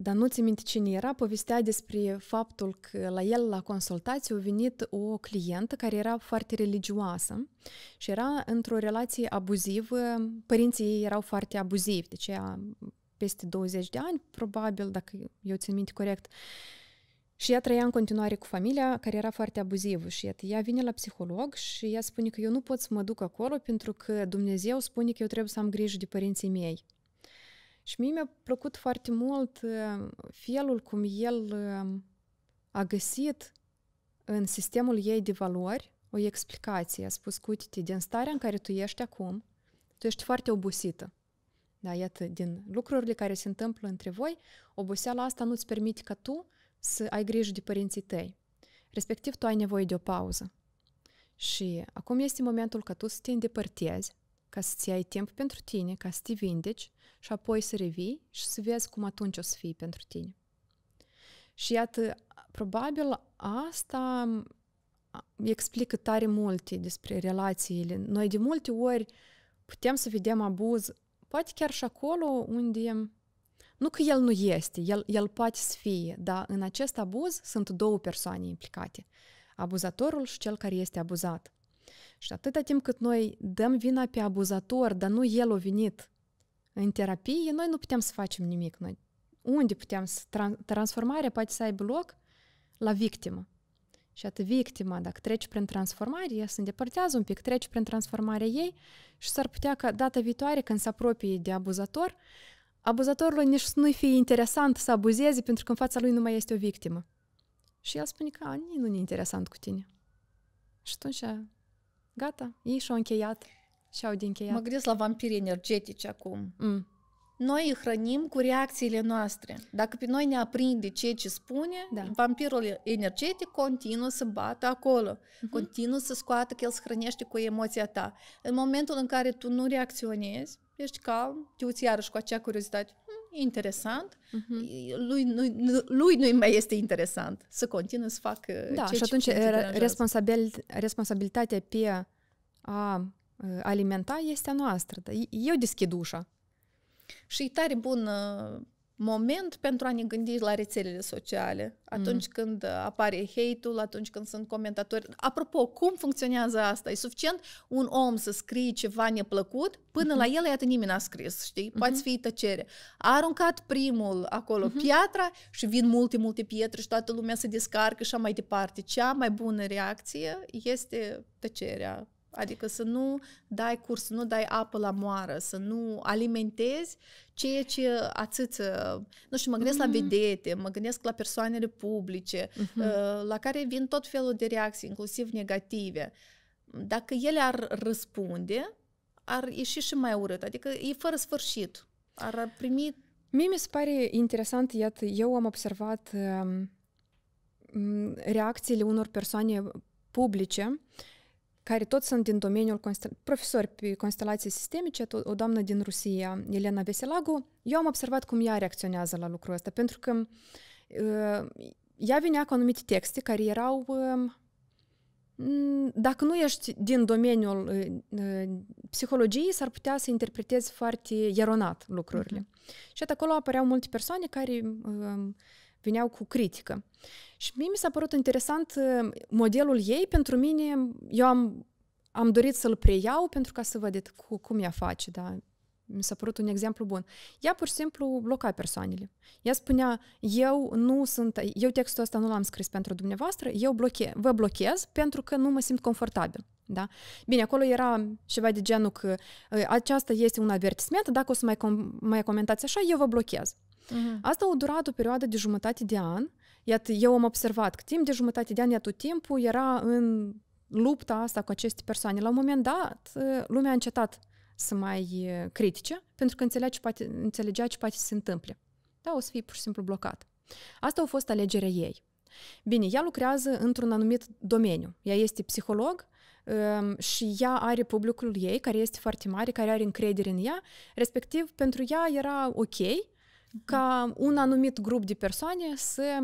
dar nu ți minte cine era, povestea despre faptul că la el, la consultație, a venit o clientă care era foarte religioasă și era într-o relație abuzivă. Părinții ei erau foarte abuzivi, deci ea peste 20 de ani, probabil, dacă eu țin minte corect. Și ea trăia în continuare cu familia care era foarte abuzivă și ea vine la psiholog și ea spune că eu nu pot să mă duc acolo pentru că Dumnezeu spune că eu trebuie să am grijă de părinții mei. Și mie mi-a plăcut foarte mult uh, felul cum el uh, a găsit în sistemul ei de valori o explicație. A spus, uite din starea în care tu ești acum, tu ești foarte obosită. Da, iată, din lucrurile care se întâmplă între voi, oboseala asta nu-ți permite ca tu să ai grijă de părinții tăi. Respectiv, tu ai nevoie de o pauză. Și acum este momentul ca tu să te îndepărtezi ca să-ți ai timp pentru tine, ca să te vindeci și apoi să revii și să vezi cum atunci o să fii pentru tine. Și iată, probabil asta explică tare multe despre relațiile. Noi de multe ori putem să vedem abuz, poate chiar și acolo unde nu că el nu este, el, el poate să fie, dar în acest abuz sunt două persoane implicate, abuzatorul și cel care este abuzat. Și atâta timp cât noi dăm vina pe abuzator, dar nu el a venit în terapie, noi nu putem să facem nimic. Noi unde putem să... Trans- transformarea poate să aibă loc la victimă. Și atât victima, dacă treci prin transformare, ea se îndepărtează un pic, treci prin transformarea ei și s-ar putea ca data viitoare, când se apropie de abuzator, abuzatorul nici nu-i fie interesant să abuzeze pentru că în fața lui nu mai este o victimă. Și el spune că, nu e interesant cu tine. Și atunci Gata, ei și-au încheiat și au din cheiat. Mă gândesc la vampiri energetici acum. Mm. Noi îi hrănim cu reacțiile noastre. Dacă pe noi ne aprinde ceea ce spune, da. vampirul energetic continuă să bată acolo, mm-hmm. continuă să scoată că el se hrănește cu emoția ta. În momentul în care tu nu reacționezi, ești calm, te uiți iarăși cu acea curiozitate. Hm, interesant, uh-huh. lui, nu, lui nu-i mai este interesant să continuă să facă Da, și atunci ce eh, responsabil, responsabilitatea pe a eh, alimenta este a noastră. Eu deschid ușa. Și e tare bun eh, moment pentru a ne gândi la rețelele sociale. Mm. Atunci mm. când apare hate-ul, atunci când sunt comentatori. Apropo, cum funcționează asta? E suficient un om să scrie ceva neplăcut, până mm-hmm. la el, iată, nimeni n-a scris, știi? Poate mm-hmm. fi tăcere. A aruncat primul acolo mm-hmm. piatra și vin multe, multe pietre și toată lumea se descarcă și așa mai departe. Cea mai bună reacție este tăcerea Adică să nu dai curs, să nu dai apă la moară, să nu alimentezi ceea ce atâță... Uh, nu știu, mă gândesc mm-hmm. la mm. vedete, mă gândesc la persoanele publice, mm-hmm. Uh, la care vin tot felul de reacții, inclusiv negative. Dacă ele ar răspunde, ar ieși și mai urât. Adică e fără sfârșit. Ar primi... Mie mi se pare interesant, iată, eu am observat um, reacțiile unor persoane publice uh, care tot sunt din domeniul constel- profesori pe constelații sistemice, o doamnă din Rusia, Elena Veselagu, eu am observat cum ea reacționează la lucrul ăsta, pentru că uh, ea venea cu anumite texte care erau uh, dacă nu ești din domeniul uh, uh, psihologiei, s-ar putea să interpretezi foarte eronat lucrurile. Uh-huh. Și acolo apăreau multe persoane care uh, veneau cu critică. Și mie mi s-a părut interesant uh, modelul ei, pentru mine, eu am, am dorit să-l preiau pentru ca să văd cu, cum ea face, da? Mi s-a părut un exemplu bun. Ea pur și simplu bloca persoanele. Ea spunea, eu nu sunt, eu textul ăsta nu l-am scris pentru dumneavoastră, eu bloche, vă blochez pentru că nu mă simt confortabil. Da? Bine, acolo era ceva de genul că uh, aceasta este un avertisment, dacă o să mai, com- mai comentați așa, eu vă blochez. Uh-huh. Asta a durat o perioadă de jumătate de an. Iată, eu am observat că timp de jumătate de an, iată, timpul era în lupta asta cu aceste persoane. La un moment dat, ă, lumea a încetat să mai ă, critice, pentru că înțelegea ce poate, înțelegea ce poate să se întâmple. Da, o să fie pur și simplu blocat. Asta a fost alegerea ei. Bine, ea lucrează într-un anumit domeniu. Ea este psiholog ă, și ea are publicul ei, care este foarte mare, care are încredere în ea, respectiv pentru ea era ok ca un anumit grup de persoane să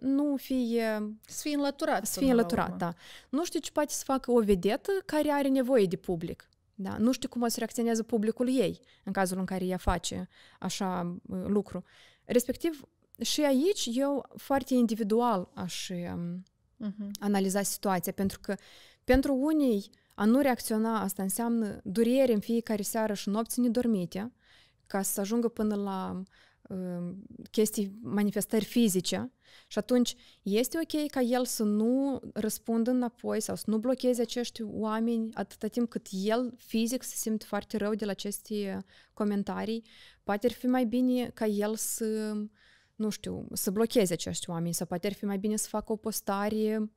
nu fie... Să fie înlăturat. Să fie înlăturat, da. Nu știu ce poate să facă o vedetă care are nevoie de public. Da? Nu știu cum o să reacționeze publicul ei în cazul în care ea face așa uh, lucru. Respectiv, și aici eu foarte individual aș uh-huh. analiza situația, pentru că pentru unii a nu reacționa asta înseamnă durere în fiecare seară și nopți nedormite, ca să ajungă până la chestii, manifestări fizice și atunci este ok ca el să nu răspundă înapoi sau să nu blocheze acești oameni atâta timp cât el fizic se simte foarte rău de la aceste comentarii. Poate ar fi mai bine ca el să, nu știu, să blocheze acești oameni sau poate ar fi mai bine să facă o postare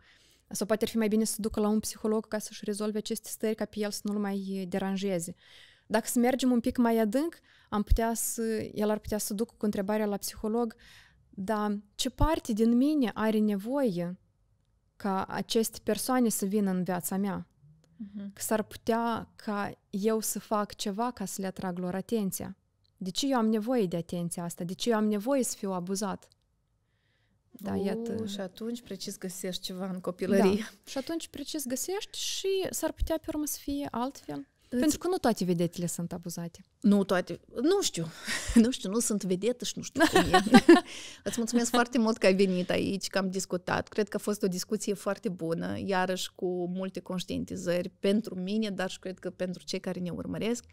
sau poate ar fi mai bine să ducă la un psiholog ca să-și rezolve aceste stări ca pe el să nu-l mai deranjeze. Uh, dacă să mergem un pic mai adânc, am putea să, el ar putea să ducă cu întrebarea la psiholog, dar ce parte din mine are nevoie ca aceste persoane să vină în viața mea? Mhm. Că s-ar putea ca eu să fac ceva ca să le atrag lor atenția. De ce eu am nevoie de atenția asta? De ce eu am nevoie să fiu abuzat? Da, U, uh, iată. Și atunci precis găsești ceva în copilărie. Da. Și atunci precis găsești și s-ar putea pe urmă să fie altfel. Pentru că nu toate vedetele sunt abuzate. Nu toate. Nu știu. Nu știu, nu sunt vedete și nu știu cum e. Îți mulțumesc foarte mult că ai venit aici, că am discutat. Cred că a fost o discuție foarte bună, iarăși cu multe conștientizări pentru mine, dar și cred că pentru cei care ne urmăresc.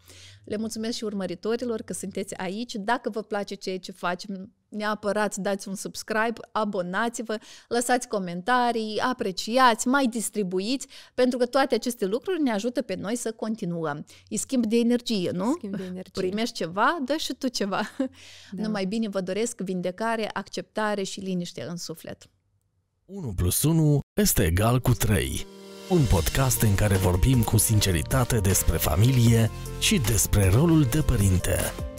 Le mulțumesc și urmăritorilor că sunteți aici. Dacă vă place ceea ce facem, neapărat dați un subscribe, abonați-vă, lăsați comentarii, apreciați, mai distribuiți, pentru că toate aceste lucruri ne ajută pe noi să continuăm. E schimb de energie, nu? Schimb de energie. Primești ceva, dă și tu ceva. Da. Numai bine vă doresc vindecare, acceptare și liniște în suflet. 1 plus 1 este egal cu 3. Un podcast în care vorbim cu sinceritate despre familie și despre rolul de părinte.